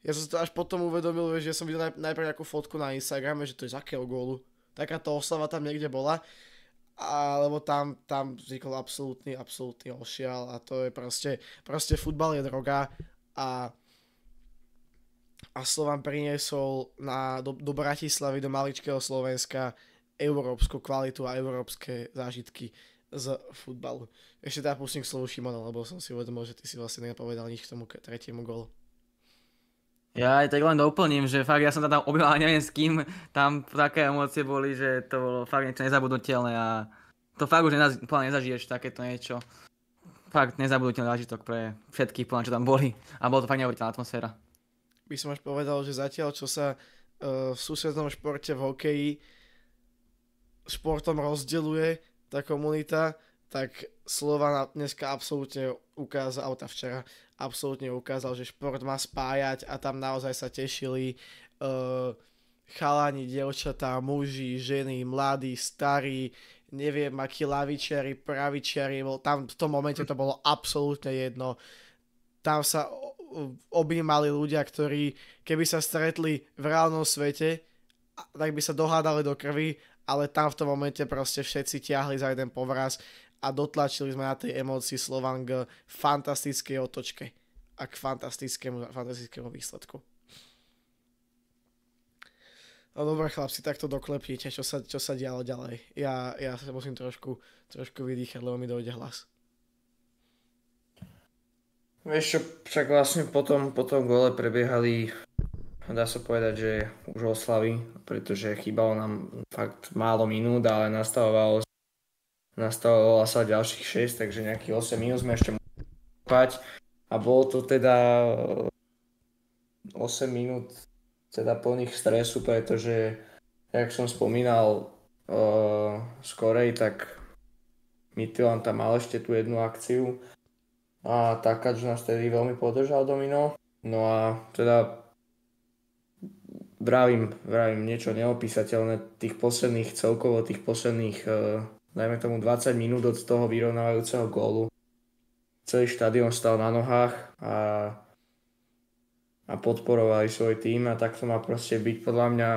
Speaker 1: Ja som to až potom uvedomil, že som videl najprv nejakú fotku na Instagrame, že to je z akého gólu. Takáto oslava tam niekde bola. Alebo tam, tam vznikol absolútny, absolútny ošial a to je proste, proste futbal je droga a a Slovan priniesol na, do, do Bratislavy, do maličkého Slovenska európsku kvalitu a európske zážitky z futbalu. Ešte teda pustím k slovu Šimona, lebo som si uvedomil, že ty si vlastne nepovedal nič k tomu tretiemu golu.
Speaker 3: Ja aj tak len doplním, že fakt ja som tam objel a neviem s kým, tam také emócie boli, že to bolo fakt niečo nezabudnutelné a to fakt už nezaž- nezažiješ takéto niečo fakt nezabudnutelný zážitok pre všetkých, plán, čo tam boli. A bolo to fakt neuveriteľná atmosféra.
Speaker 1: By som až povedal, že zatiaľ, čo sa uh, v susednom športe v hokeji športom rozdeluje tá komunita, tak na dneska absolútne ukázal, auta včera absolútne ukázal, že šport má spájať a tam naozaj sa tešili uh, chalani, dievčatá, muži, ženy, mladí, starí, neviem, aký lavičiari, pravičiari, bol, tam v tom momente to bolo absolútne jedno. Tam sa objímali ľudia, ktorí keby sa stretli v reálnom svete, tak by sa dohádali do krvi, ale tam v tom momente proste všetci ťahli za jeden povraz a dotlačili sme na tej emócii Slovan k fantastickej otočke a k fantastickému, fantastickému výsledku. No dobré chlapci, tak to doklepnite, čo sa, čo sa dialo ďalej. Ja, ja sa musím trošku, trošku vydýchať, lebo mi dojde hlas.
Speaker 2: Vieš čo, však vlastne potom, potom gole prebiehali, dá sa povedať, že už oslavy, pretože chýbalo nám fakt málo minút, ale nastavovalo, nastavovalo sa ďalších 6, takže nejakých 8 minút sme ešte mohli a bolo to teda 8 minút teda plných stresu, pretože, jak som spomínal uh, z Korej, tak Mitylan tam mal ešte tú jednu akciu a že nás tedy veľmi podržal domino. No a teda vravím, vravím niečo neopísateľné tých posledných, celkovo tých posledných, uh, eh, najmä tomu 20 minút od toho vyrovnávajúceho gólu. Celý štadión stal na nohách a a podporovali svoj tým a tak to má proste byť podľa mňa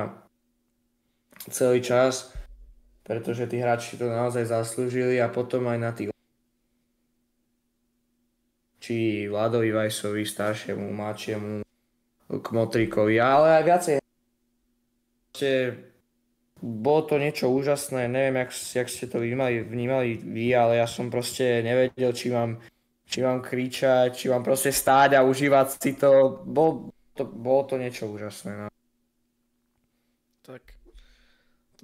Speaker 2: celý čas, pretože tí hráči to naozaj zaslúžili a potom aj na tých či Vladovi Vajsovi, staršiemu, mladšiemu, motrikovi. ale aj viacej. Bolo to niečo úžasné, neviem, jak, jak ste to vnímali, vnímali vy, ale ja som proste nevedel, či mám či mám kričať, či mám proste stáť a užívať si to. Bol, to, bolo to niečo úžasné. No.
Speaker 1: Tak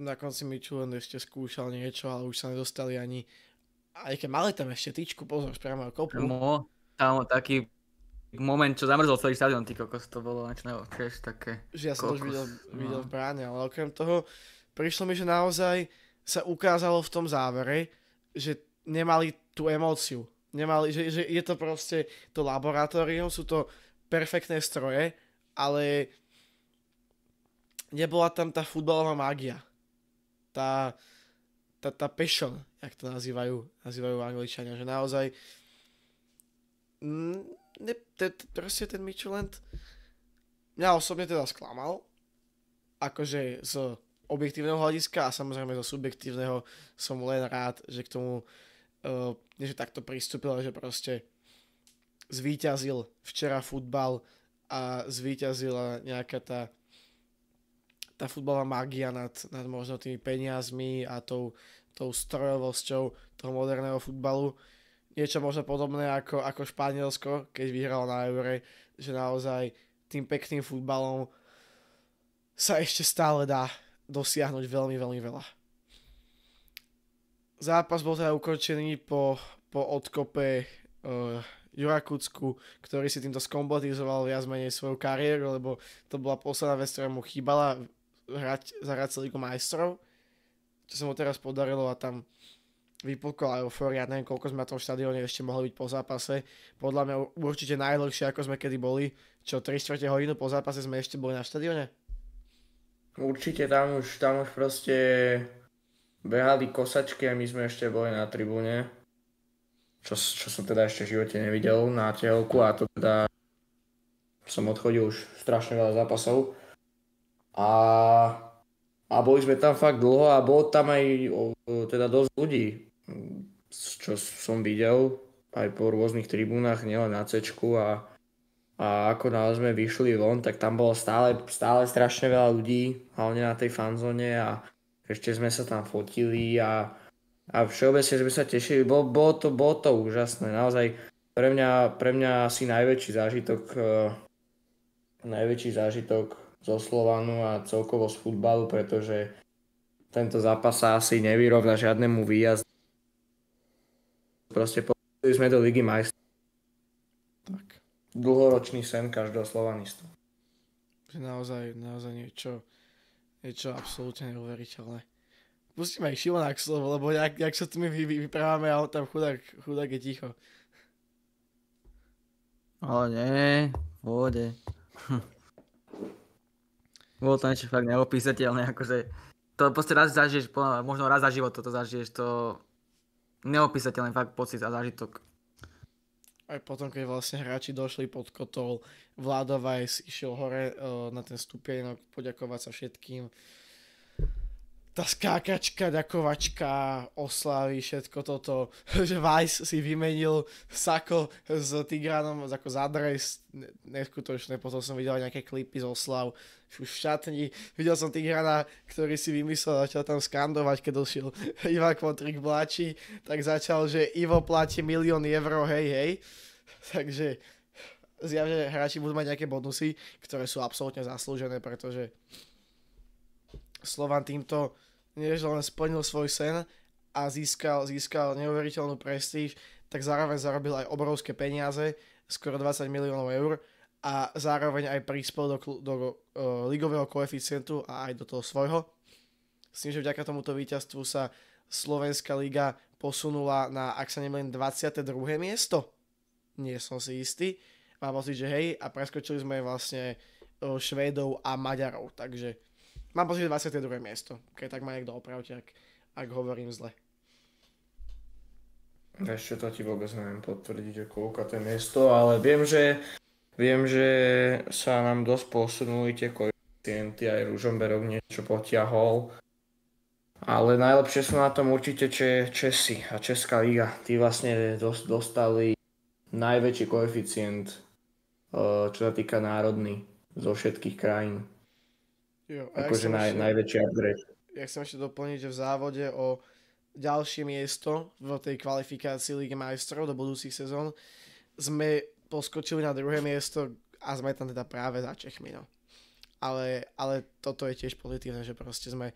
Speaker 1: na konci Mitchell ešte skúšal niečo, ale už sa nedostali ani aj keď mali tam ešte tyčku, pozor, priamo kopu. No,
Speaker 3: tam taký moment, čo zamrzol celý stadion, ty kokos, to bolo načného, tiež také. Že ja
Speaker 1: som kokos, to už videl, videl no. v bráne, ale okrem toho, prišlo mi, že naozaj sa ukázalo v tom závere, že nemali tú emóciu nemali, že, že je to proste to laboratórium, sú to perfektné stroje, ale nebola tam tá futbalová mágia. Tá, tá, tá passion, jak to nazývajú, nazývajú angličania, že naozaj ne, te, te, proste ten Michelin mňa osobne teda sklamal, akože z objektívneho hľadiska a samozrejme zo subjektívneho som len rád, že k tomu uh, že takto pristúpil, ale že proste zvíťazil včera futbal a zvíťazila nejaká tá tá futbalová magia nad, nad možno tými peniazmi a tou, tou strojovosťou toho moderného futbalu. Niečo možno podobné ako, ako Španielsko, keď vyhralo na Eure, že naozaj tým pekným futbalom sa ešte stále dá dosiahnuť veľmi, veľmi veľa. Zápas bol teda ukončený po, po odkope uh, Jurakucku, ktorý si týmto skompletizoval viac menej svoju kariéru, lebo to bola posledná vec, ktorá mu chýbala hrať, zahrať hrať Ligu majstrov, čo sa mu teraz podarilo a tam vypukla euforia, neviem koľko sme na tom štadióne ešte mohli byť po zápase, podľa mňa určite najdlhšie, ako sme kedy boli, čo 3 čtvrte hodinu po zápase sme ešte boli na štadióne?
Speaker 2: Určite tam už, tam už proste behali kosačky a my sme ešte boli na tribúne, čo, čo som teda ešte v živote nevidel na telku a to teda som odchodil už strašne veľa zápasov. A, a boli sme tam fakt dlho a bolo tam aj o, teda dosť ľudí, čo som videl aj po rôznych tribúnach, nielen na cečku a a ako náhle sme vyšli von, tak tam bolo stále, stále strašne veľa ľudí, hlavne na tej fanzóne a ešte sme sa tam fotili a, a všeobecne sme sa tešili. Bolo, bol to, bol to úžasné. Naozaj pre mňa, pre mňa asi najväčší zážitok uh, najväčší zážitok zo Slovanu a celkovo z futbalu, pretože tento zápas sa asi nevyrovná žiadnemu výjazdu. Proste povedali sme do Ligy majstrov. Tak. Dlhoročný sen každého slovanistu.
Speaker 1: Naozaj, naozaj niečo Niečo absolútne neuveriteľné. Pustíme aj Šimona slovo, lebo jak, jak sa tu my vy, vyprávame ale tam chudák, chudák je ticho.
Speaker 3: Ale nie, vode. Bolo to niečo fakt neopísateľné, akože to proste raz zažiješ, možno raz za život toto zažiješ, to neopísateľný fakt pocit a zážitok
Speaker 1: aj potom, keď vlastne hráči došli pod kotol, Vláda Vajs išiel hore uh, na ten stupienok poďakovať sa všetkým, tá skákačka, ďakovačka, oslavy, všetko toto, že Vice si vymenil Sako s Tigranom ako za dres, neskutočné, potom som videl nejaké klipy z oslav, už v šatni, videl som Tigrana, ktorý si vymyslel, začal tam skandovať, keď došiel Ivan Kvotrik Bláči, tak začal, že Ivo platí milión eur, hej, hej, takže zjavne hráči budú mať nejaké bonusy, ktoré sú absolútne zaslúžené, pretože Slovan týmto než len splnil svoj sen a získal, získal neuveriteľnú prestíž, tak zároveň zarobil aj obrovské peniaze, skoro 20 miliónov eur a zároveň aj prispel do, do uh, ligového koeficientu a aj do toho svojho. S tým, že vďaka tomuto víťazstvu sa Slovenská liga posunula na, ak sa nemýlim, 22. miesto. Nie som si istý. Mám pocit, že hej, a preskočili sme vlastne e, Švédov a Maďarov, takže Mám pocit, že 22. miesto. Keď tak ma niekto opravte, ak, ak hovorím zle.
Speaker 2: Ešte to ti vôbec neviem potvrdiť, koľko to je miesto, ale viem, že, viem, že sa nám dosť posunuli tie koeficienty, aj Ružomberok niečo potiahol. Ale najlepšie sú na tom určite Če- Česi a Česká liga. Tí vlastne dos- dostali najväčší koeficient, eh, čo sa týka národný, zo všetkých krajín.
Speaker 1: Jo, akože naj, ešte, najväčší upgrade. Ja chcem ešte doplniť, že v závode o ďalšie miesto v tej kvalifikácii Ligy majstrov do budúcich sezón sme poskočili na druhé miesto a sme tam teda práve za Čechmi. No. Ale, ale toto je tiež pozitívne, že proste sme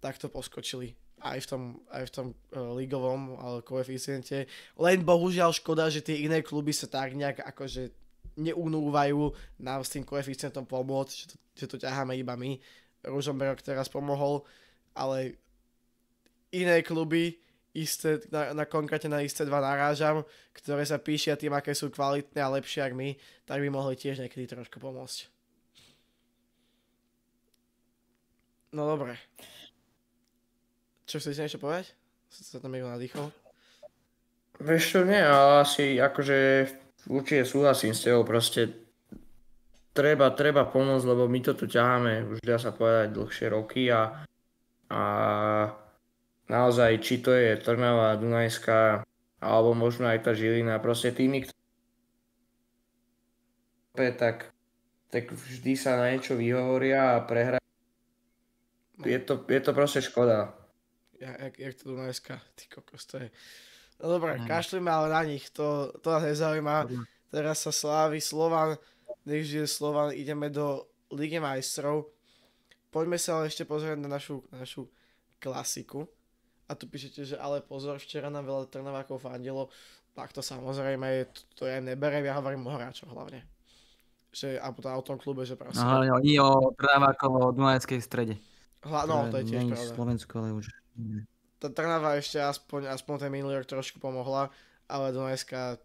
Speaker 1: takto poskočili aj v tom, aj v tom uh, ligovom ale koeficiente. Len bohužiaľ škoda, že tie iné kluby sa tak nejak akože neunúvajú nám s tým koeficientom pomôcť, že to, že to ťaháme iba my. Rožomberok teraz pomohol, ale iné kluby, isté, na, na konkrétne na isté dva narážam, ktoré sa píšia tým, aké sú kvalitné a lepšie ako my, tak by mohli tiež niekedy trošku pomôcť. No dobre. Čo chcete niečo povedať? sa tam niekto nadýchol?
Speaker 2: Vieš čo, nie, ale asi akože určite súhlasím s tebou, proste treba, treba pomôcť, lebo my to tu ťaháme už dá sa povedať dlhšie roky a, a naozaj, či to je Trnava, Dunajská, alebo možno aj tá Žilina, proste tými, ktoré tak, tak vždy sa na niečo vyhovoria a prehrá. No. Je to, je to proste škoda.
Speaker 1: Jak, jak to Dunajská, ty kokos, to je... No dobré, mm. kašlíme ale na nich, to, to nás nezaujíma. Mm. Teraz sa slávi Slovan, nech žije Slovan, ideme do Ligy majstrov. Poďme sa ale ešte pozrieť na našu, na našu klasiku. A tu píšete, že ale pozor, včera nám veľa Trnavákov fandilo. Tak to samozrejme, to, to ja neberiem, ja hovorím o hráčoch hlavne. Že, a teda potom o tom klube, že proste. Aha, no, o trnavákov
Speaker 3: o Dunajskej strede.
Speaker 1: Hla, no, teda to je tiež pravda. Slovensko, ale už... Nie tá Trnava ešte aspoň, aspoň ten minulý rok trošku pomohla, ale Donetska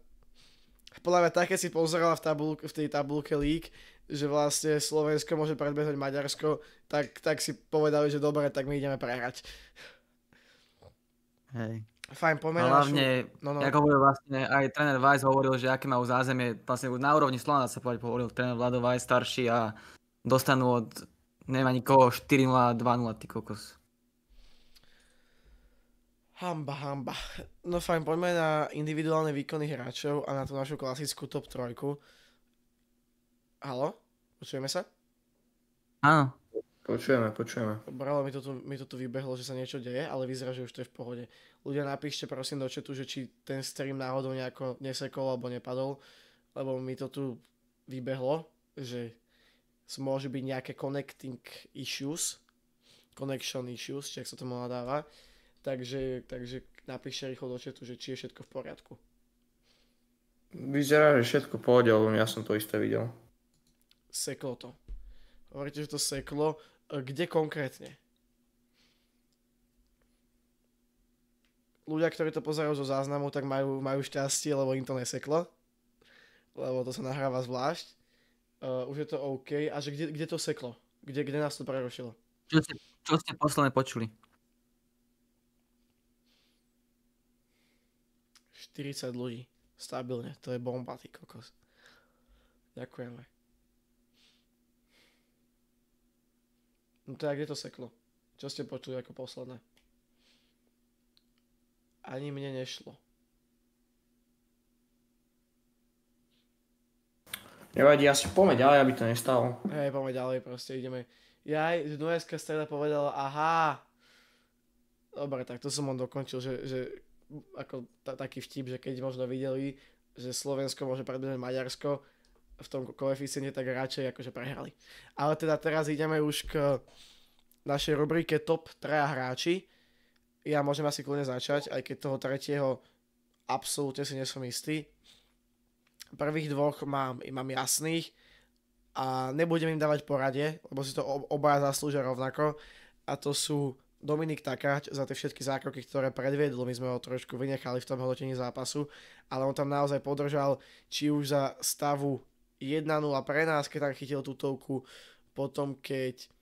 Speaker 1: podľa mňa také si pozerala v, tabul- v tej tabulke lík, že vlastne Slovensko môže predbehnúť Maďarsko, tak, tak si povedali, že dobre, tak my ideme prehrať. Hej. Fajn, poďme Hlavne, no, no. ako
Speaker 3: hovoril vlastne, aj tréner Weiss hovoril, že aké majú zázemie, vlastne na úrovni Slovana sa povedal, hovoril tréner Vlado Weiss starší a dostanú od, neviem ani koho, 4-0, 2-0, ty kokos.
Speaker 1: Hamba, hamba. No fajn, poďme na individuálne výkony hráčov a na tú našu klasickú top trojku. Halo? Počujeme sa?
Speaker 2: Áno. Počujeme, počujeme.
Speaker 1: Bralo, mi to, tu, mi to tu vybehlo, že sa niečo deje, ale vyzerá, že už to je v pohode. Ľudia, napíšte prosím do četu, že či ten stream náhodou nejako nesekol alebo nepadol, lebo mi to tu vybehlo, že môže byť nejaké connecting issues, connection issues, či ak sa tomu nadáva takže, takže napíše rýchlo do chatu, že či je všetko v poriadku.
Speaker 2: Vyzerá, že všetko pohode, lebo ja som to isté videl.
Speaker 1: Seklo to. Hovoríte, že to seklo. Kde konkrétne? Ľudia, ktorí to pozerajú zo záznamu, tak majú, majú šťastie, lebo im to neseklo. Lebo to sa nahráva zvlášť. Uh, už je to OK. A že kde, kde to seklo? Kde, kde nás to prerušilo?
Speaker 3: Čo ste, čo ste posledné počuli?
Speaker 1: 40 ľudí. Stabilne. To je bomba, ty kokos. Ďakujeme. No je, kde to seklo? Čo ste počuli ako posledné? Ani mne nešlo.
Speaker 2: Nevadí, asi poďme ďalej, aby to nestalo.
Speaker 1: Hej, poďme ďalej, proste ideme. Ja aj Dunajská streda povedala, aha. Dobre, tak to som on dokončil, že, že ako t- taký vtip, že keď možno videli, že Slovensko môže predbehnúť Maďarsko v tom koeficiente, tak radšej akože prehrali. Ale teda teraz ideme už k našej rubrike Top 3 hráči. Ja môžem asi kľudne začať, aj keď toho tretieho absolútne si nesom istý. Prvých dvoch mám, mám jasných a nebudem im dávať poradie, lebo si to obaja zaslúžia rovnako. A to sú Dominik Takáč za tie všetky zákroky, ktoré predviedol, my sme ho trošku vynechali v tom hodnotení zápasu, ale on tam naozaj podržal, či už za stavu 1-0 pre nás, keď tam chytil tutovku, potom keď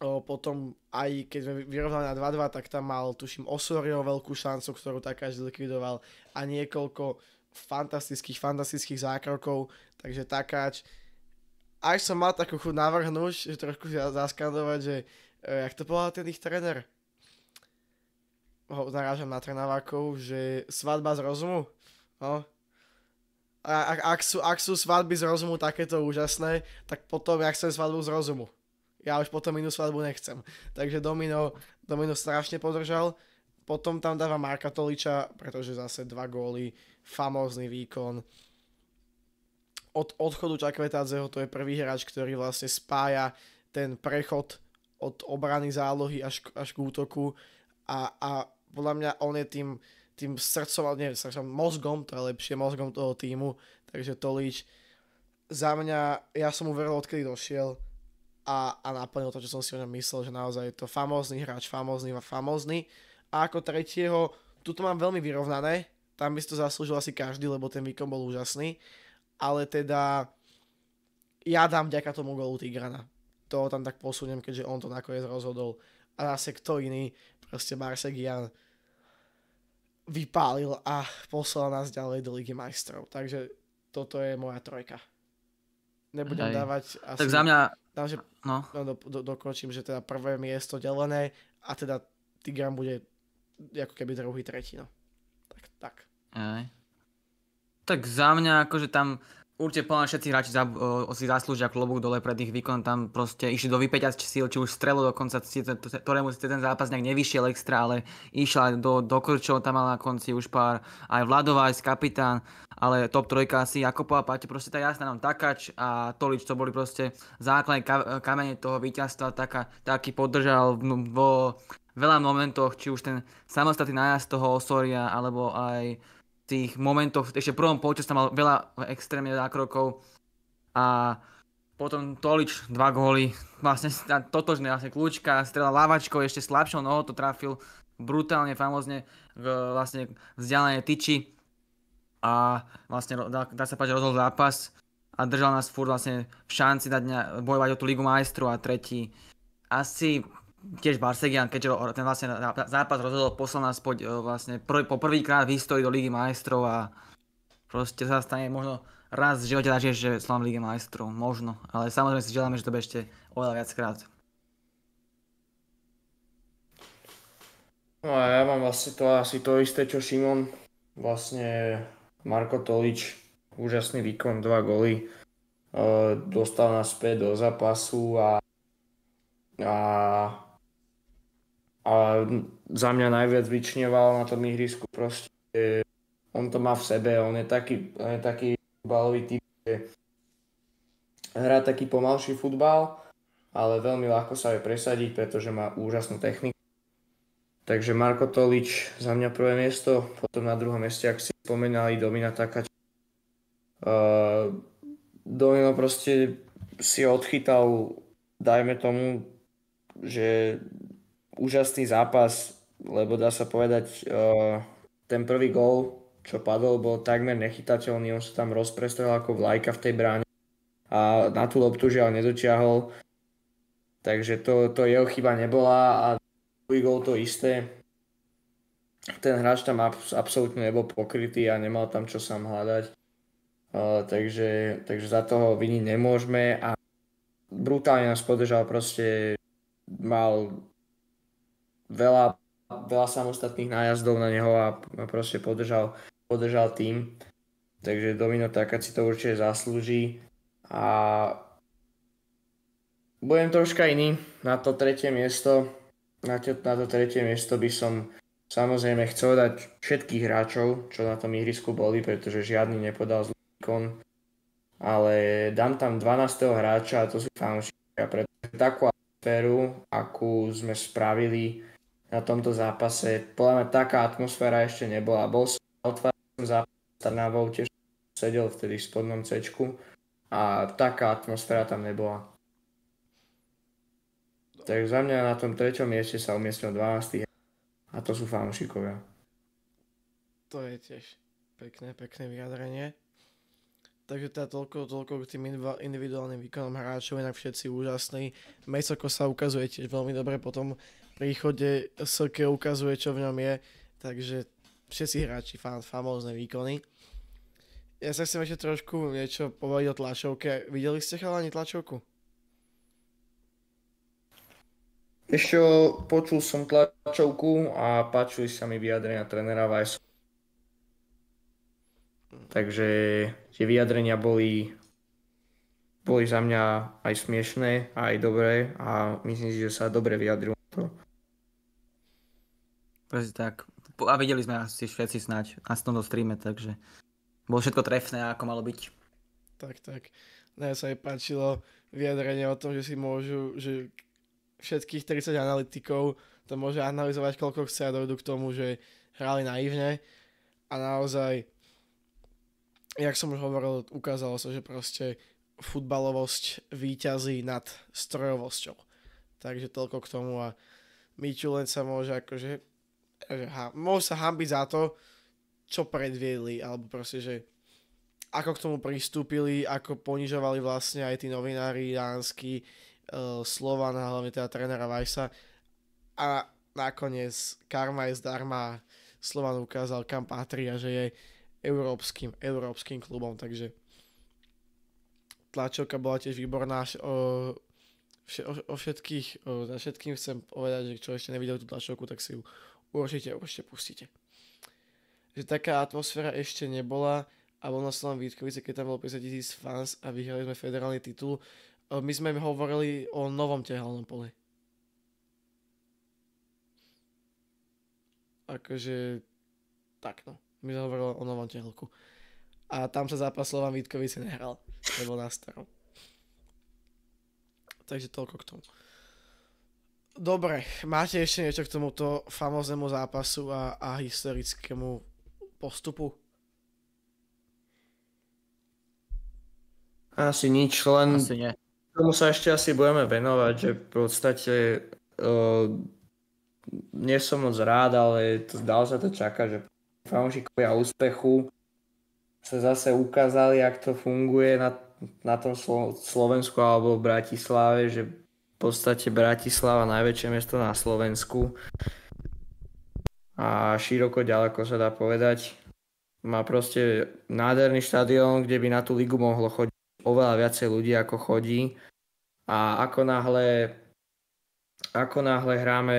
Speaker 1: o, potom aj keď sme vyrovnali na 2-2, tak tam mal, tuším, Osorio veľkú šancu, ktorú Takáč zlikvidoval a niekoľko fantastických, fantastických zákrokov, takže Takáč, až som mal takú chuť navrhnúť, že trošku zaskandovať, že Eh, jak to povedal ten ich tréner? Ho narážam na trénavákov, že svadba z rozumu. No. A, a, ak, sú, ak sú svadby z rozumu takéto úžasné, tak potom ja chcem svadbu z rozumu. Ja už potom inú svadbu nechcem. Takže Domino, Domino strašne podržal. Potom tam dáva Marka Toliča, pretože zase dva góly, famózny výkon. Od odchodu Čakvetádzeho to je prvý hráč, ktorý vlastne spája ten prechod od obrany zálohy až, až k útoku a, a podľa mňa on je tým, tým srdcom, nie srdcom, mozgom, to je lepšie, mozgom toho týmu, takže Tolič za mňa, ja som mu veril odkedy došiel a, a naplnil to, čo som si o ňom myslel, že naozaj je to famózny hráč, famózny a famózny a ako tretieho, tuto mám veľmi vyrovnané, tam by si to zaslúžil asi každý, lebo ten výkon bol úžasný, ale teda ja dám vďaka tomu golu Tigrana to tam tak posuniem, keďže on to nakoniec rozhodol. A zase kto iný, proste Marsegian vypálil a poslal nás ďalej do Ligy majstrov. Takže toto je moja trojka. Nebudem Hej. dávať... Asi, tak za mňa... Dám, že, no. no. do, do, dokončím, že teda prvé miesto delené a teda Tigran bude ako keby druhý, tretí. No. Tak, tak.
Speaker 3: Hej. Tak za mňa akože tam Určite plne všetci hráči za, si zaslúžia klobúk dole pred ich výkon, tam proste išli do vypeťať síl, či už strelu dokonca, ktorému si ten zápas nejak nevyšiel extra, ale išla do, do krčov, tam mal na konci už pár, aj Vladová, aj kapitán, ale top trojka asi Jakopová, Pate, proste tá jasná nám no, Takač a Tolič, to boli proste základné ka- kamene toho víťazstva, taká, taký podržal vo veľa momentoch, či už ten samostatný nájazd toho Osoria, alebo aj tých momentov, ešte v prvom polčase tam mal veľa extrémne zákrokov a potom Tolič, dva góly, vlastne totožné, vlastne kľúčka, strela lavačkou, ešte slabšou nohou to trafil brutálne, famozne, v, vlastne vzdialené tyči a vlastne dá, dá sa povedať, rozhodol zápas a držal nás furt vlastne v šanci dať bojovať o tú Ligu majstru a tretí. Asi tiež Barsegian, keďže ten vlastne zápas rozhodol poslal nás po, e, vlastne prv, po prvýkrát v histórii do Ligy majstrov a proste sa stane možno raz v živote zažiješ, že slám Lige majstrov, možno, ale samozrejme si želáme, že to bude ešte oveľa viackrát.
Speaker 2: No a ja mám vlastne to asi to isté, čo Šimon. Vlastne Marko Tolič, úžasný výkon, dva goly. E, dostal nás späť do zápasu a, a ale za mňa najviac vyčneval na tom ihrisku proste on to má v sebe, on je taký, on je taký futbalový typ, že hrá taký pomalší futbal, ale veľmi ľahko sa vie presadiť, pretože má úžasnú techniku. Takže Marko Tolič za mňa prvé miesto, potom na druhom mieste, ak si spomenali, Domina Takač. Uh, Domino proste si odchytal, dajme tomu, že úžasný zápas, lebo dá sa povedať, uh, ten prvý gol, čo padol, bol takmer nechytateľný, on sa tam rozprestrel ako vlajka v tej bráne a na tú loptu žiaľ nedočiahol, takže to, to jeho chyba nebola a druhý gol to isté. Ten hráč tam abs- absolútne nebol pokrytý a nemal tam čo sám hľadať. Uh, takže, takže za toho viniť nemôžeme a brutálne nás podržal, proste mal veľa, veľa samostatných nájazdov na neho a proste podržal, podržal tým. Takže Domino Taka si to určite zaslúži. A budem troška iný. Na to tretie miesto, na to, na to tretie miesto by som samozrejme chcel dať všetkých hráčov, čo na tom ihrisku boli, pretože žiadny nepodal zlý výkon. Ale dám tam 12. hráča a to sú fanúšikovia, pretože takú atmosféru, akú sme spravili na tomto zápase. Podľa mňa taká atmosféra ešte nebola. Bol som otváracom zápase s Trnavou, tiež sedel vtedy v spodnom cečku a taká atmosféra tam nebola. Takže za mňa na tom treťom mieste sa umiestnil 12. A to sú fanúšikovia.
Speaker 1: To je tiež pekné, pekné vyjadrenie. Takže teda toľko, toľko k tým individuálnym výkonom hráčov, inak všetci úžasní. Mesoko sa ukazuje tiež veľmi dobre potom príchode SK ukazuje, čo v ňom je, takže všetci hráči fam, famózne výkony. Ja sa chcem ešte trošku niečo povedať o tlačovke. Videli ste chalani tlačovku?
Speaker 2: Ešte počul som tlačovku a páčili sa mi vyjadrenia trénera Vajsa. Takže tie vyjadrenia boli, boli za mňa aj smiešné, aj dobré a myslím si, že sa dobre vyjadrilo. to Presne tak.
Speaker 3: A videli sme asi všetci snáď na tomto streame, takže bolo všetko trefné, ako malo byť.
Speaker 1: Tak, tak. Mne sa aj páčilo vyjadrenie o tom, že si môžu, že všetkých 30 analytikov to môže analyzovať koľko chce a dojdu k tomu, že hrali naivne a naozaj jak som už hovoril, ukázalo sa, že proste futbalovosť výťazí nad strojovosťou. Takže toľko k tomu a Miču len sa môže akože že ha, môžu sa hambiť za to, čo predviedli, alebo proste, že ako k tomu pristúpili, ako ponižovali vlastne aj tí novinári dánsky, e, Slovan a hlavne teda trénera Vajsa. A nakoniec karma je zdarma, Slovan ukázal kam patrí a že je európskym, európskym klubom, takže tlačovka bola tiež výborná. O, o, o všetkých, o, za všetkým chcem povedať, že čo ešte nevidel tú tlačovku, tak si ju určite, určite pustíte. Že taká atmosféra ešte nebola a bol na slovom Vítkovice, keď tam bolo 50 tisíc fans a vyhrali sme federálny titul. My sme im hovorili o novom tehalnom poli. Akože tak no. My sme hovorili o novom tehalku. A tam sa zápas slovom Vítkovice nehral. Lebo na starom. Takže toľko k tomu. Dobre, máte ešte niečo k tomuto famoznému zápasu a, a historickému postupu?
Speaker 2: Asi nič, len asi nie. tomu sa ešte asi budeme venovať, že v podstate uh, nie som moc rád, ale to, dal sa to čakať, že fanúšikovia úspechu sa zase ukázali, ak to funguje na, na tom Slo- Slovensku alebo v Bratislave, že podstate Bratislava najväčšie mesto na Slovensku a široko ďaleko sa dá povedať. Má proste nádherný štadión, kde by na tú ligu mohlo chodiť oveľa viacej ľudí ako chodí. A ako náhle, ako náhle hráme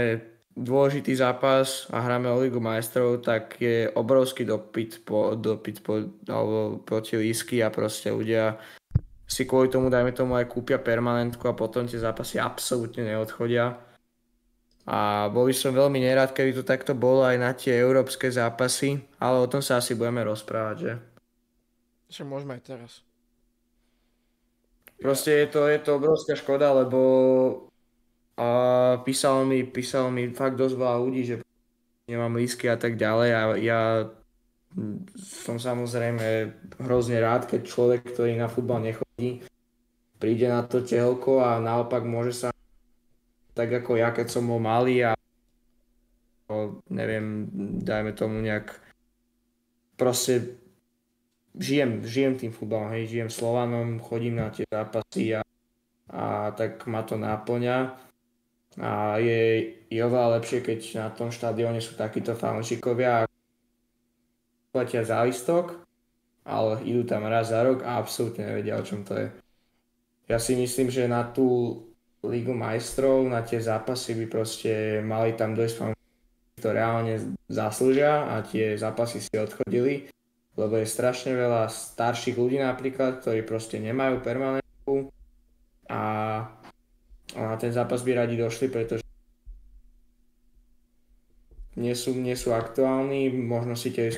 Speaker 2: dôležitý zápas a hráme o Ligu majstrov, tak je obrovský dopyt, po, dopyt po, alebo proti lísky a proste ľudia si kvôli tomu, dajme tomu, aj kúpia permanentku a potom tie zápasy absolútne neodchodia. A bol by som veľmi nerád, keby to takto bolo aj na tie európske zápasy, ale o tom sa asi budeme rozprávať, že?
Speaker 1: Že môžeme aj teraz.
Speaker 2: Proste je to, je to obrovská škoda, lebo a písalo mi, písalo mi fakt dosť veľa ľudí, že nemám lísky a tak ďalej a ja som samozrejme hrozne rád, keď človek, ktorý na futbal nechodí, príde na to telko a naopak môže sa tak ako ja, keď som bol malý a neviem, dajme tomu nejak proste žijem, žijem tým futbalom, hej, žijem Slovanom, chodím na tie zápasy a, a tak ma to náplňa a je, je oveľa lepšie, keď na tom štadióne sú takíto fanúšikovia platia listok, ale idú tam raz za rok a absolútne nevedia, o čom to je. Ja si myslím, že na tú Ligu majstrov, na tie zápasy by proste mali tam dojsť to reálne zaslúžia a tie zápasy si odchodili, lebo je strašne veľa starších ľudí napríklad, ktorí proste nemajú permanentku a, a na ten zápas by radi došli, pretože nie sú, nie sú aktuálni, možno si tie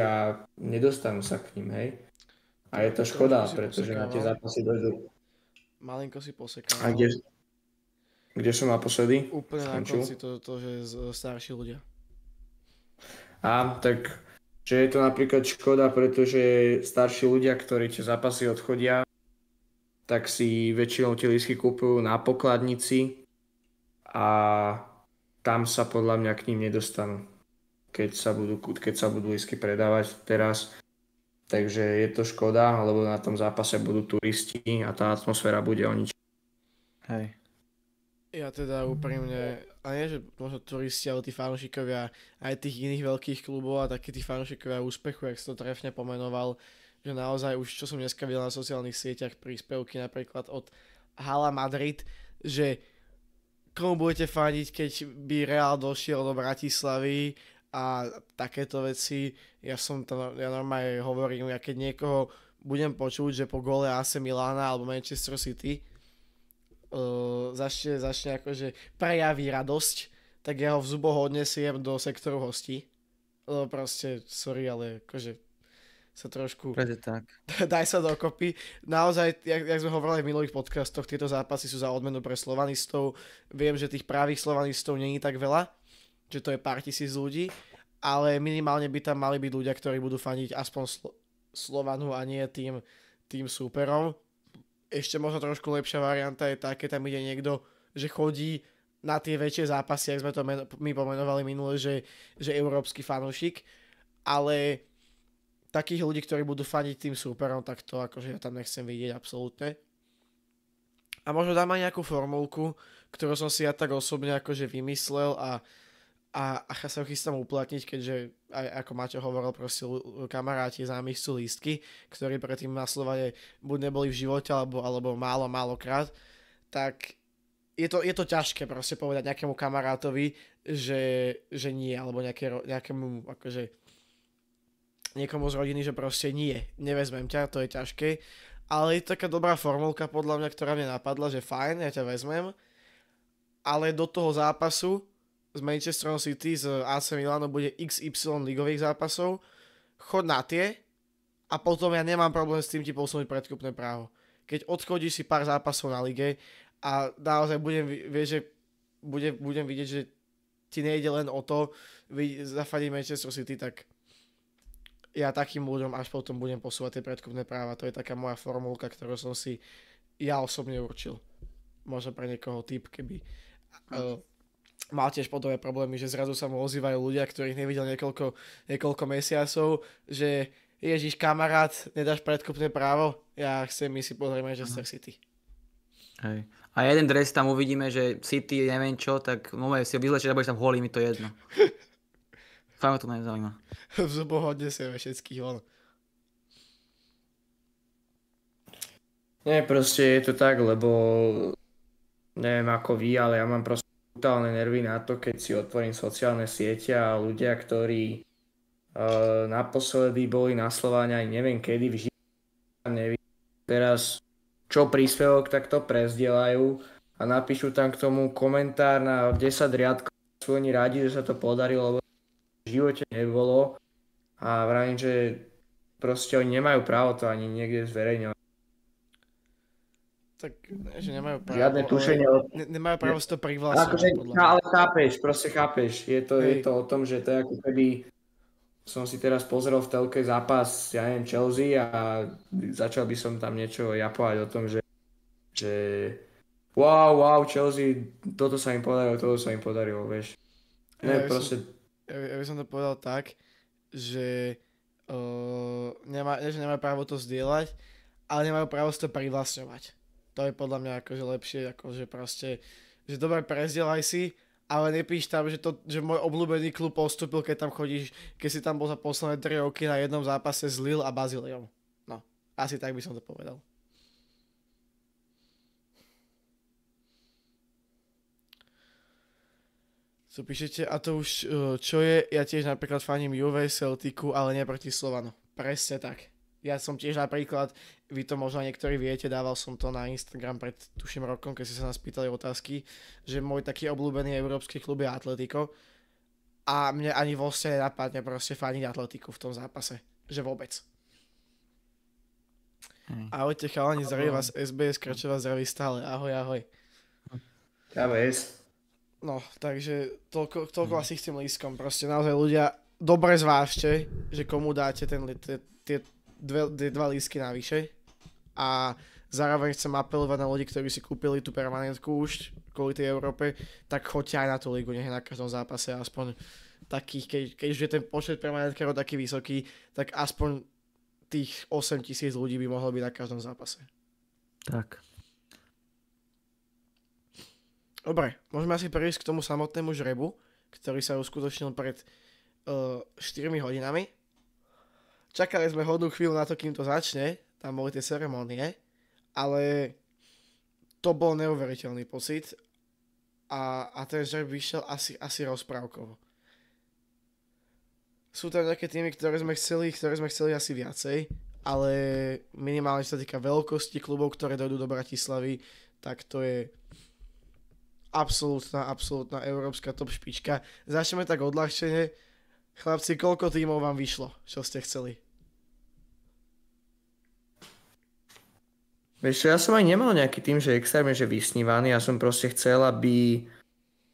Speaker 2: a nedostanú sa k ním, hej. A je to škoda, pretože na tie zápasy dojdú.
Speaker 1: Malinko si posekal. A kde,
Speaker 2: kde som naposledy? Úplne Skončil. na konci
Speaker 1: to, to, že starší ľudia.
Speaker 2: A tak, že je to napríklad škoda, pretože starší ľudia, ktorí tie zápasy odchodia, tak si väčšinou tie lísky kúpujú na pokladnici a tam sa podľa mňa k ním nedostanú keď sa budú, keď sa budú lísky predávať teraz. Takže je to škoda, lebo na tom zápase budú turisti a tá atmosféra bude o nič.
Speaker 1: Hej. Ja teda úprimne, a nie, že možno turisti, ale tí fanúšikovia aj tých iných veľkých klubov a takí tí fanúšikovia úspechu, jak si to trefne pomenoval, že naozaj už, čo som dneska videl na sociálnych sieťach, príspevky napríklad od Hala Madrid, že komu budete fandiť, keď by Real došiel do Bratislavy a takéto veci. Ja som to, ja normálne hovorím, ja keď niekoho budem počuť, že po gole AC Milána alebo Manchester City uh, začne, začne akože prejaví radosť, tak ja ho v zuboch odnesiem do sektoru hostí. Lebo proste, sorry, ale akože sa trošku... Prede tak. Daj sa dokopy. Naozaj, jak, jak sme hovorili v minulých podcastoch, tieto zápasy sú za odmenu pre slovanistov. Viem, že tých právých slovanistov není tak veľa, že to je pár tisíc ľudí, ale minimálne by tam mali byť ľudia, ktorí budú faniť aspoň Slo- Slovanu a nie tým, tým súperom. Ešte možno trošku lepšia varianta je tá, keď tam ide niekto, že chodí na tie väčšie zápasy, ak sme to men- my pomenovali minule, že, že európsky fanúšik, ale takých ľudí, ktorí budú faniť tým súperom, tak to akože ja tam nechcem vidieť absolútne. A možno dám aj nejakú formulku, ktorú som si ja tak osobne akože vymyslel a a, a sa ho chystám uplatniť, keďže aj ako Maťo hovoril, proste kamaráti nami sú lístky, ktorí predtým na Slovane buď neboli v živote, alebo, alebo málo, málo krát, tak je to, je to ťažké proste povedať nejakému kamarátovi, že, že nie, alebo nejaké, nejakému, akože niekomu z rodiny, že proste nie, nevezmem ťa, to je ťažké, ale je taká dobrá formulka podľa mňa, ktorá mne napadla, že fajn, ja ťa vezmem, ale do toho zápasu s Manchester City, z AC Milano bude XY ligových zápasov, chod na tie a potom ja nemám problém s tým ti posunúť predkupné právo. Keď odchodíš si pár zápasov na lige a naozaj budem, vie, že bude, budem vidieť, že ti nejde len o to zafadiť Manchester City, tak ja takým ľuďom až potom budem posúvať tie predkupné práva. To je taká moja formulka, ktorú som si ja osobne určil. Možno pre niekoho typ, keby... Uh, mal tiež podobné problémy, že zrazu sa mu ozývajú ľudia, ktorých nevidel niekoľko, niekoľko mesiacov, že Ježiš, kamarát, nedáš predkupné právo? Ja chcem, my si pozrieme Manchester Aha. City.
Speaker 3: Hej. A jeden dres tam uvidíme, že City, neviem čo, tak môžem si ho vyzlečiť a budeš tam holý, mi to jedno. Fakt ma to
Speaker 2: nezaujíma.
Speaker 1: V sa ve všetkých von.
Speaker 2: Nie, proste je to tak, lebo neviem ako vy, ale ja mám proste brutálne nervy na to, keď si otvorím sociálne siete a ľudia, ktorí uh, naposledy boli na Slováne aj neviem kedy, vždy neviem. Teraz čo príspevok, tak to prezdielajú a napíšu tam k tomu komentár na 10 riadkov. Sú oni radi, že sa to podarilo, lebo v živote nebolo. A vravím, že proste oni nemajú právo to ani niekde zverejňovať
Speaker 1: tak že nemajú právo. Žiadne tušenie. Ne, nemajú právo si to privlastniť. Akože, no,
Speaker 2: ale chápeš, proste chápeš. Je to, je to o tom, že to je ako keby som si teraz pozrel v telke zápas, ja neviem, Chelsea a začal by som tam niečo japovať o tom, že, že wow, wow, Chelsea, toto sa im podarilo, toto sa im podarilo, vieš. Ne, ja, by proste...
Speaker 1: som, ja, by som to povedal tak, že uh, nemá, že právo to zdieľať, ale nemajú právo si to privlastňovať. To je podľa mňa akože lepšie, akože proste, že dobre prezdielaj si, ale nepíš tam, že, to, že môj obľúbený klub postupil, keď tam chodíš, keď si tam bol za posledné 3 roky na jednom zápase s Lille a Bazilejom. No, asi tak by som to povedal. Co píšete, a to už e, čo je, ja tiež napríklad faním Juve, Celticu, ale nie proti Slovanu. Presne tak. Ja som tiež napríklad, vy to možno niektorí viete, dával som to na Instagram pred tuším rokom, keď ste sa nás pýtali otázky, že môj taký obľúbený európsky klub je Atletico a mne ani vlastne nenapadne proste faniť Atletiku v tom zápase. Že vôbec. Hmm. Ahojte chalani, zdraví vás SBS, vás zdraví stále. Ahoj, ahoj. Čaves. No, takže toľko, toľko hmm. asi s tým lískom. Proste naozaj ľudia, dobre zvážte, že komu dáte ten, tie, dve, dve, dva lístky navyše a zároveň chcem apelovať na ľudí, ktorí si kúpili tú permanentku už kvôli tej Európe, tak choďte aj na tú ligu, nech na každom zápase aspoň takých, keď, keďže ten počet permanentkárov taký vysoký, tak aspoň tých 8 tisíc ľudí by mohlo byť na každom zápase. Tak. Dobre, môžeme asi prejsť k tomu samotnému žrebu, ktorý sa uskutočnil pred uh, eh, 4 hodinami. Čakali sme hodnú chvíľu na to, kým to začne, tam boli tie ceremonie, ale to bol neuveriteľný pocit a, a ten žreb vyšiel asi, asi rozprávkovo. Sú tam nejaké týmy, ktoré sme chceli, ktoré sme chceli asi viacej, ale minimálne sa týka veľkosti klubov, ktoré dojdú do Bratislavy, tak to je absolútna, absolútna európska top špička. Začneme tak odľahčenie. Chlapci, koľko tímov vám vyšlo, čo ste chceli?
Speaker 2: Vieš, ja som aj nemal nejaký tým, že extrémne, že vysnívaný. Ja som proste chcel, aby,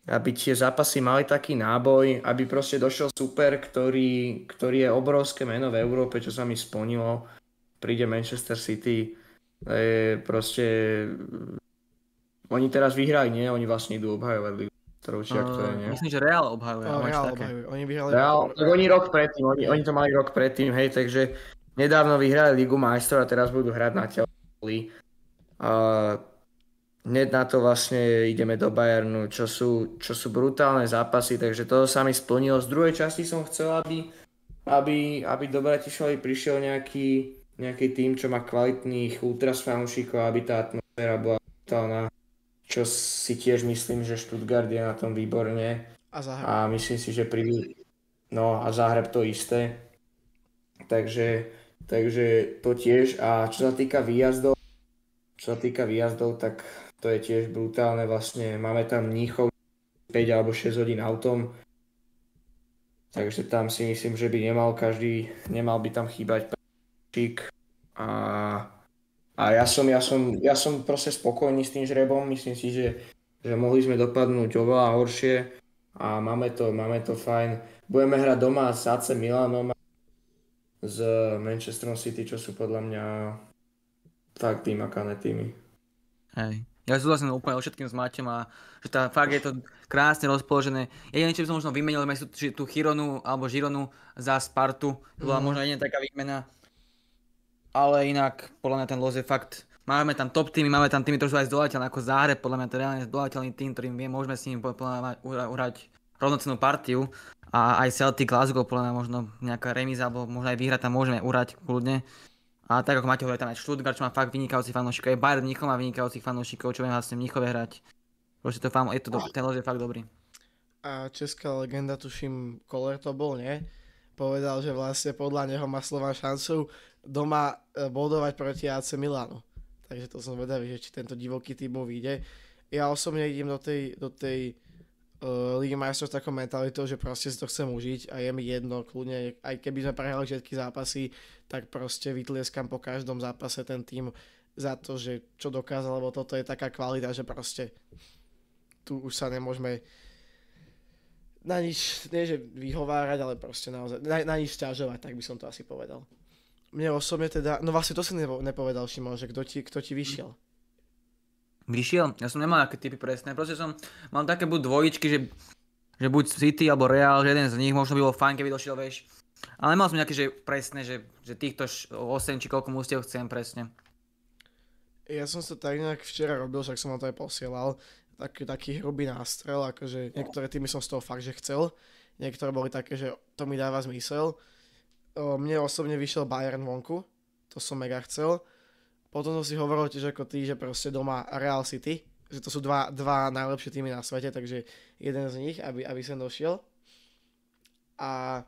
Speaker 2: aby tie zápasy mali taký náboj, aby proste došiel super, ktorý, ktorý je obrovské meno v Európe, čo sa mi splnilo. Príde Manchester City, e, proste oni teraz vyhrali, nie? Oni vlastne idú obhajovať ligu. Ktorou uh, to je, nie? Myslím,
Speaker 1: že Real obhajuje. Oh, Real také. obhajuje. Oni vyhrali... Real, tak oni
Speaker 2: rok predtým, oni, oni to mali rok predtým, hej, takže nedávno vyhrali Ligu majstrov a teraz budú hrať na telo. A hneď na to vlastne ideme do Bayernu, čo sú, čo sú brutálne zápasy, takže to sa mi splnilo. Z druhej časti som chcel, aby, aby, aby do Bratislavy prišiel nejaký, nejaký tým, čo má kvalitných ultrasfanúšikov, aby tá atmosféra bola brutálna, čo si tiež myslím, že Stuttgart je na tom výborne. A, Zahreb. a myslím si, že pri... No a Záhreb to isté. Takže, takže to tiež. A čo sa týka výjazdov, čo sa týka výjazdov, tak to je tiež brutálne. Vlastne máme tam Mníchov 5 alebo 6 hodín autom. Takže tam si myslím, že by nemal každý, nemal by tam chýbať čík. A, a ja, som, ja, som, ja som proste spokojný s tým žrebom. Myslím si, že, že mohli sme dopadnúť oveľa horšie a máme to, máme to fajn. Budeme hrať doma s AC Milanom s Manchesterom City, čo sú podľa mňa tak tým ne týmy.
Speaker 3: Hej. Ja súhlasím úplne o všetkým s Maťom a že tá, fakt je to krásne rozpoložené. Jediné, čo by som možno vymenil, je tú, tú Chironu alebo Žironu za Spartu. To bola mm. možno jediná taká výmena. Ale inak, podľa mňa ten los je fakt... Máme tam top týmy, máme tam týmy, ktoré sú aj zdolateľné, ako Záhreb, podľa mňa to je reálne zdolateľný tým, ktorým vie, môžeme s ním urať rovnocenú partiu. A aj Celtic Glasgow, podľa mňa možno nejaká remiza, alebo možno aj výhra tam môžeme urať kľudne. A tak ako máte hovorí, tam aj Stuttgart, čo má fakt vynikajúcich fanúšikov, aj Bayern Mnichov má vynikajúcich fanúšikov, čo viem vlastne Mnichove hrať. Proste to fam, je to dobrý, ten je fakt dobrý.
Speaker 1: A česká legenda, tuším, Koller to bol, nie? Povedal, že vlastne podľa neho má slova šancu doma e, bodovať proti AC Milanu. Takže to som vedavý, že či tento divoký tým vyjde. Ja osobne idem do tej, do tej uh, eh, Ligy majstrov s takou mentalitou, že proste si to chcem užiť a je mi jedno, kľudne, aj keby sme prehrali všetky zápasy, tak proste vytlieskam po každom zápase ten tým za to, že čo dokázal, lebo toto je taká kvalita, že proste tu už sa nemôžeme na nič, nie že vyhovárať, ale proste naozaj, na, na nič ťažovať, tak by som to asi povedal. Mne osobne teda, no vlastne to si nepovedal, Šimon, že kto ti, kto ti vyšiel. Mm
Speaker 3: vyšiel. Ja som nemal nejaké typy presné, proste som, mal také buď dvojičky, že, že buď City alebo Real, že jeden z nich možno by bolo fajn, keby došiel, vieš. Ale mal som nejaké, že presné, že, že týchto 8 či koľko musiel chcem presne.
Speaker 1: Ja som sa tak nejak včera robil, však som vám to aj posielal, taký, taký hrubý nástrel, akože niektoré týmy som z toho fakt, že chcel, niektoré boli také, že to mi dáva zmysel. O, mne osobne vyšiel Bayern vonku, to som mega chcel potom som si hovoril tiež ako ty, že proste doma Real City, že to sú dva, dva najlepšie týmy na svete, takže jeden z nich, aby, aby sem došiel. A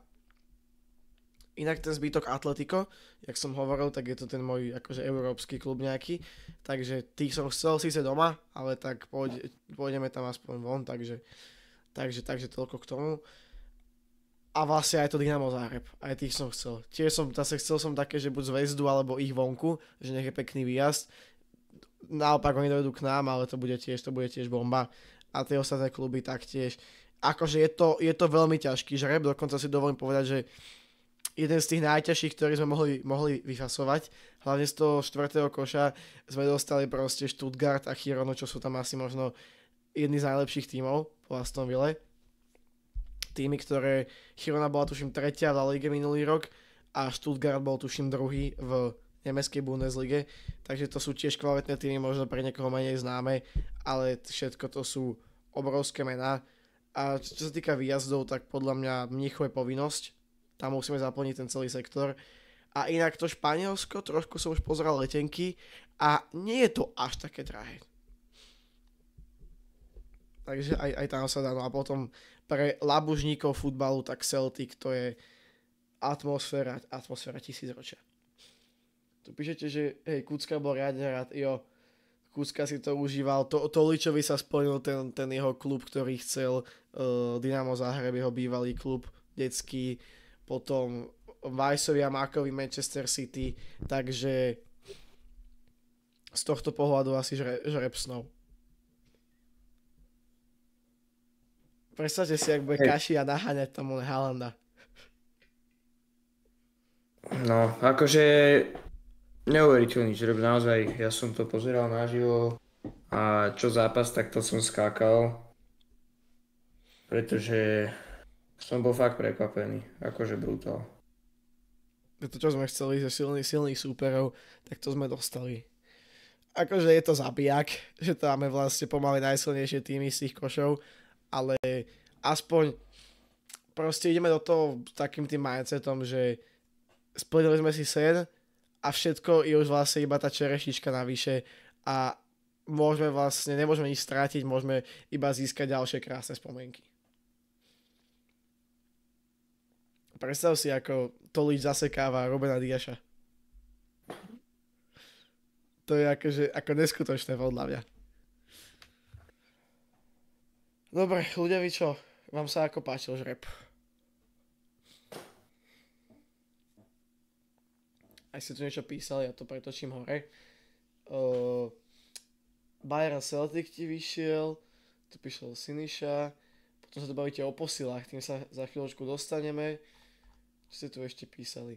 Speaker 1: inak ten zbytok Atletico, jak som hovoril, tak je to ten môj akože európsky klub nejaký, takže tých som chcel síce doma, ale tak pôjde, pôjdeme tam aspoň von, takže, takže, takže toľko k tomu a vlastne aj to Dynamo záreb, Aj tých som chcel. Tiež som, zase chcel som také, že buď zväzdu alebo ich vonku, že nech je pekný výjazd. Naopak oni dojdú k nám, ale to bude tiež, to bude tiež bomba. A tie ostatné kluby taktiež. Akože je to, je to veľmi ťažký žreb, dokonca si dovolím povedať, že jeden z tých najťažších, ktorý sme mohli, mohli vyfasovať. Hlavne z toho štvrtého koša sme dostali proste Stuttgart a Chirono, čo sú tam asi možno jedni z najlepších tímov po Aston Ville týmy, ktoré Chirona bola tuším tretia v La Lige minulý rok a Stuttgart bol tuším druhý v nemeckej Bundeslige, takže to sú tiež kvalitné týmy, možno pre niekoho menej známe, ale všetko to sú obrovské mená. A čo sa týka výjazdov, tak podľa mňa Mnichov je povinnosť, tam musíme zaplniť ten celý sektor. A inak to Španielsko, trošku som už pozeral letenky a nie je to až také drahé. Takže aj, aj tam sa dá. No a potom pre labužníkov futbalu, tak Celtic to je atmosféra, atmosféra tisícročia. Tu píšete, že hej, Kucka bol riadne rád, jo, Kuska si to užíval. To, Toličovi sa splnil ten, ten jeho klub, ktorý chcel. Uh, eh, Dynamo Zahreb, jeho bývalý klub detský. Potom Vajsovi a Mákovi Manchester City. Takže z tohto pohľadu asi žre, žrebsnou. Predstavte si, ak bude hey. a naháňať tomu Halanda.
Speaker 2: No, akože neuveriteľný žreb, naozaj. Ja som to pozeral naživo a čo zápas, tak to som skákal. Pretože som bol fakt prekvapený, akože
Speaker 1: brutál. To, čo sme chceli ze silných, silných súperov, tak to sme dostali. Akože je to zabijak, že to máme vlastne pomaly najsilnejšie týmy z tých košov, ale aspoň proste ideme do toho takým tým mindsetom, že splnili sme si sen a všetko je už vlastne iba tá čerešička navyše a môžeme vlastne, nemôžeme nič strátiť, môžeme iba získať ďalšie krásne spomienky. Predstav si, ako líč zasekáva Robena Diaša. To je akože, ako neskutočné podľa mňa. Dobre, ľudia, vy čo? Vám sa ako páčil žreb? Aj si tu niečo písal, ja to pretočím hore. Uh, Bayern Celtic ti vyšiel, tu píšel Siniša, potom sa tu bavíte o posilách, tým sa za chvíľočku dostaneme. Čo ste tu ešte písali?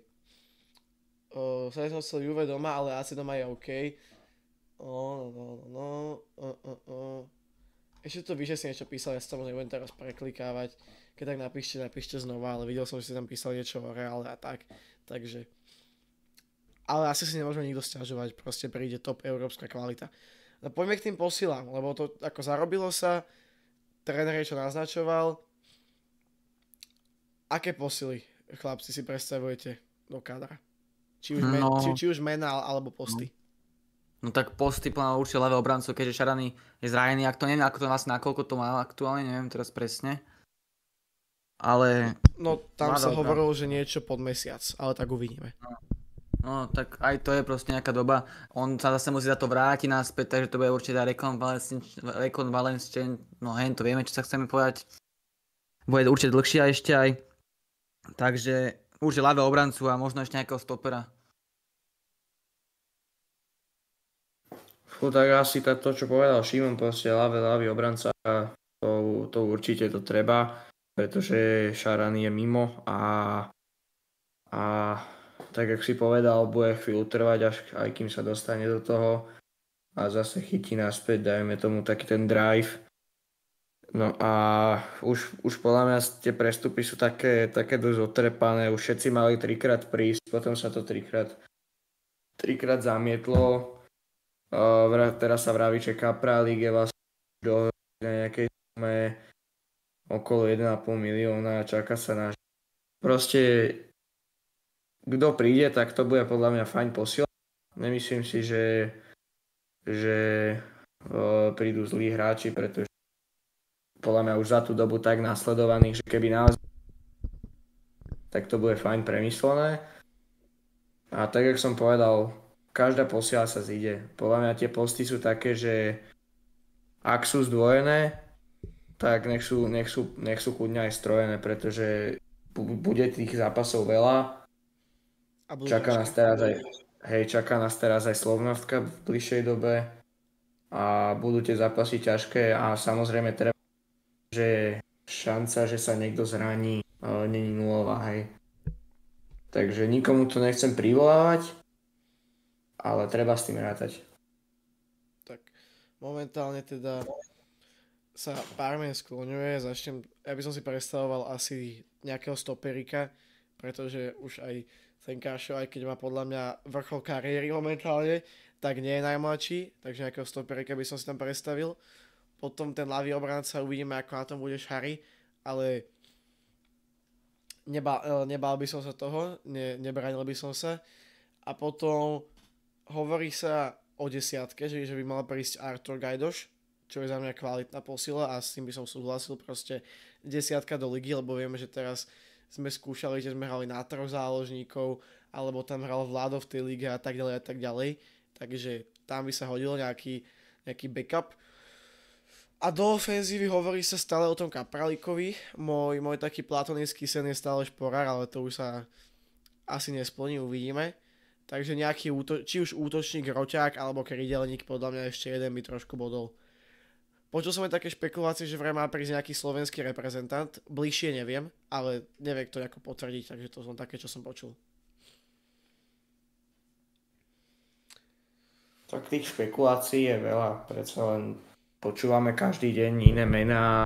Speaker 1: Uh, sa som chcel Juve doma, ale asi doma je OK. No, no, no, no, no, no, no, no. Ešte to vyššie si niečo písal, ja si to nebudem teraz preklikávať. Keď tak napíšte, napíšte znova, ale videl som, že si tam písal niečo o reále a tak. Takže... Ale asi si nemôžeme nikto stiažovať, proste príde top európska kvalita. No poďme k tým posilám, lebo to ako zarobilo sa, tréner čo naznačoval. Aké posily, chlapci, si predstavujete do kadra? Či už, no. men, či, či už mená alebo posty?
Speaker 3: No tak posty plná určite ľavé obrancu, keďže Šarany je zranený, ak to neviem, ako to vlastne, nakoľko to má aktuálne, neviem teraz presne.
Speaker 1: Ale... No tam sa hovorilo,
Speaker 3: že niečo pod mesiac, ale tak uvidíme. No. no tak aj to je proste nejaká doba. On sa zase musí za to vrátiť naspäť, takže to bude určite rekonvalescent, no hen, to vieme, čo sa chceme povedať. Bude určite dlhšia ešte aj. Takže určite ľavé obrancu a možno ešte nejakého stopera.
Speaker 2: tak asi to, to, čo povedal Šimon, proste ľavé, ľavý obranca, to, to určite to treba, pretože Šaran je mimo a, a tak, jak si povedal, bude chvíľu trvať, až aj kým sa dostane do toho a zase chytí naspäť, dajme tomu taký ten drive. No a už, už podľa mňa tie prestupy sú také, také dosť otrepané, už všetci mali trikrát prísť, potom sa to trikrát, trikrát zamietlo, Uh, teraz sa vraví, že Capra League vlastne do nejakej sume okolo 1,5 milióna a čaká sa na... Proste kto príde, tak to bude podľa mňa fajn posiel. Nemyslím si, že, že uh, prídu zlí hráči, pretože podľa mňa už za tú dobu tak nasledovaných, že keby naozaj tak to bude fajn premyslené. A tak, jak som povedal, každá posiela sa zíde. Podľa mňa tie posty sú také, že ak sú zdvojené, tak nech sú, nech sú, nech sú kľudne aj strojené, pretože bude tých zápasov veľa.
Speaker 1: A čaká nás
Speaker 2: teraz aj, hej, čaká nás teraz aj Slovnavka v bližšej dobe a budú tie zápasy ťažké a samozrejme treba, že šanca, že sa niekto zraní, není nulová, hej. Takže nikomu to nechcem privolávať, ale treba s tým rátať.
Speaker 1: Tak momentálne teda sa barman skloňuje, začnem, ja by som si predstavoval asi nejakého stoperika, pretože už aj ten Kašo, aj keď má podľa mňa vrchol kariéry momentálne, tak nie je najmladší, takže nejakého stoperika by som si tam predstavil. Potom ten ľavý obranca, uvidíme ako na tom bude Harry, ale nebal, eh, nebal by som sa toho, ne, nebranil by som sa. A potom hovorí sa o desiatke, že, že by mal prísť Artur Gajdoš, čo je za mňa kvalitná posila a s tým by som súhlasil proste desiatka do ligy, lebo vieme, že teraz sme skúšali, že sme hrali na troch záložníkov, alebo tam hral Vládo v tej lige a tak ďalej a tak ďalej. Takže tam by sa hodil nejaký, nejaký backup. A do ofenzívy hovorí sa stále o tom Kapralikovi. Môj, môj taký platonický sen je stále šporár, ale to už sa asi nesplní, uvidíme. Takže nejaký, úto- či už útočník Roťák alebo krydelník, podľa mňa ešte jeden by trošku bodol. Počul som aj také špekulácie, že vraj má prísť nejaký slovenský reprezentant. Bližšie neviem, ale neviem to ako potvrdiť, takže to som také, čo som počul.
Speaker 2: Tak tých špekulácií je veľa, predsa len počúvame každý deň iné mená,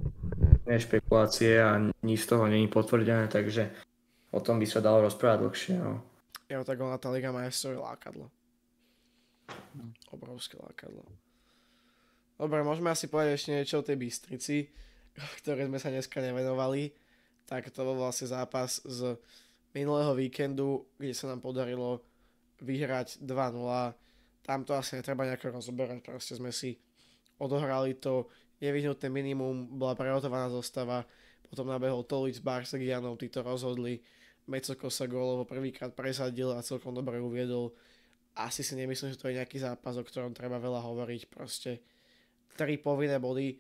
Speaker 2: iné špekulácie a nič z toho není potvrdené, takže o tom by sa dalo rozprávať dlhšie. No.
Speaker 1: Jo, tak ona tá Liga majstrov je lákadlo. No. Obrovské lákadlo. Dobre, môžeme asi povedať ešte niečo o tej Bystrici, ktoré sme sa dneska nevenovali. Tak to bol vlastne zápas z minulého víkendu, kde sa nám podarilo vyhrať 2-0. Tam to asi netreba nejako rozoberať, proste sme si odohrali to nevyhnutné minimum, bola prehotovaná zostava, potom nabehol Tolic Barsegianov, títo rozhodli, Mecoko sa gólovo prvýkrát presadil a celkom dobre uviedol. Asi si nemyslím, že to je nejaký zápas, o ktorom treba veľa hovoriť. Proste tri povinné body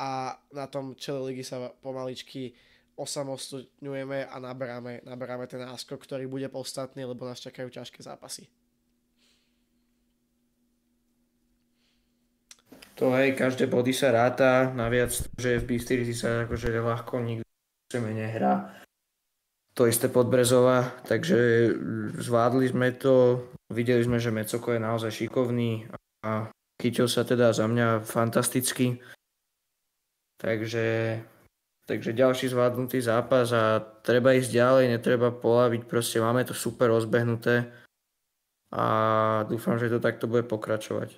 Speaker 1: a na tom čele ligy sa pomaličky osamostňujeme a nabráme, nabráme ten náskok, ktorý bude podstatný, lebo nás čakajú ťažké zápasy.
Speaker 2: To hej, každé body sa ráta, naviac, že v Bystrici sa akože ľahko nikto nehrá to isté Podbrezova, takže zvládli sme to, videli sme, že Mecoko je naozaj šikovný a chytil sa teda za mňa fantasticky. Takže, takže ďalší zvládnutý zápas a treba ísť ďalej, netreba polaviť, proste máme to super rozbehnuté a dúfam, že to takto bude pokračovať.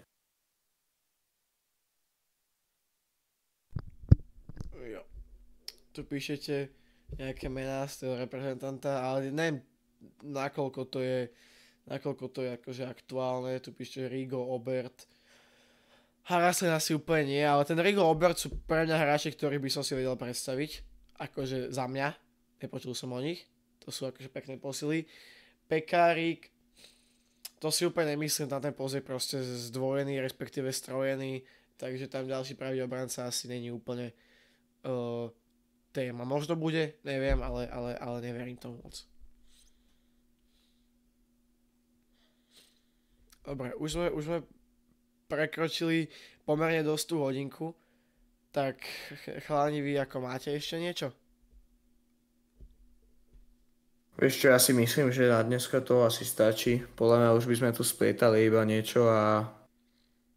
Speaker 1: Tu píšete, nejaké mená z toho reprezentanta, ale neviem, nakoľko to je, nakoľko to je akože aktuálne, tu píšte Rigo Obert, Harasen asi úplne nie, ale ten Rigo Obert sú pre mňa hráči, ktorých by som si vedel predstaviť, akože za mňa, nepočul som o nich, to sú akože pekné posily. Pekárik, to si úplne nemyslím, na ten pozrie proste zdvojený, respektíve strojený, takže tam ďalší pravý obranca asi není úplne uh, téma. Možno bude, neviem, ale, ale, ale neverím tomu moc. Dobre, už sme, už sme prekročili pomerne dosť tú hodinku, tak chláni vy ako máte ešte niečo?
Speaker 2: Vieš čo, ja si myslím, že na dneska to asi stačí. Podľa mňa už by sme tu splietali iba niečo a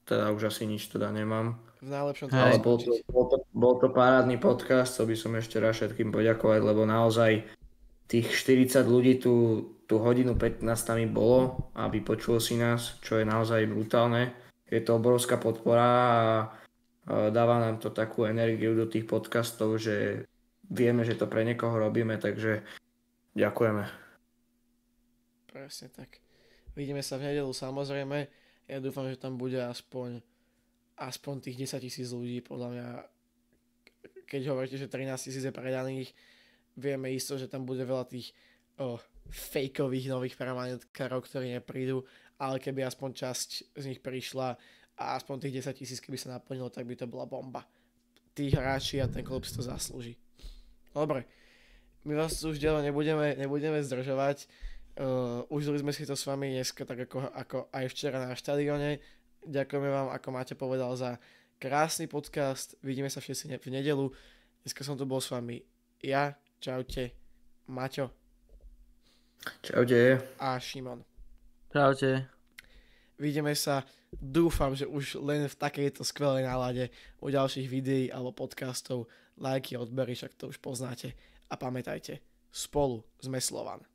Speaker 2: teda už asi nič teda nemám. V najlepšom hey. Ale bol to, bol, to, bol to parádny podcast, chcel by som ešte raz všetkým poďakovať, lebo naozaj tých 40 ľudí tu, tú hodinu 15 tam bolo, aby počulo si nás, čo je naozaj brutálne. Je to obrovská podpora a dáva nám to takú energiu do tých podcastov, že vieme, že to pre niekoho robíme, takže ďakujeme.
Speaker 1: Presne tak. Vidíme sa v nedelu samozrejme. Ja dúfam, že tam bude aspoň aspoň tých 10 tisíc ľudí, podľa mňa, keď hovoríte, že 13 tisíc je predaných, vieme isto, že tam bude veľa tých oh, fejkových nových permanentkárov, ktorí neprídu, ale keby aspoň časť z nich prišla a aspoň tých 10 tisíc, keby sa naplnilo, tak by to bola bomba. Tí hráči a ten klub si to zaslúži. Dobre, my vás už ďalej nebudeme, nebudeme zdržovať. Uh, užili sme si to s vami dneska, tak ako, ako aj včera na štadióne. Ďakujeme vám, ako máte povedal, za krásny podcast. Vidíme sa všetci v nedelu. Dneska som tu bol s vami ja. Čaute. Maťo. Čaute. A Šimon. Čaute. Vidíme sa. Dúfam, že už len v takejto skvelej nálade u ďalších videí alebo podcastov lajky, odbery, však to už poznáte. A pamätajte, spolu sme Slovan.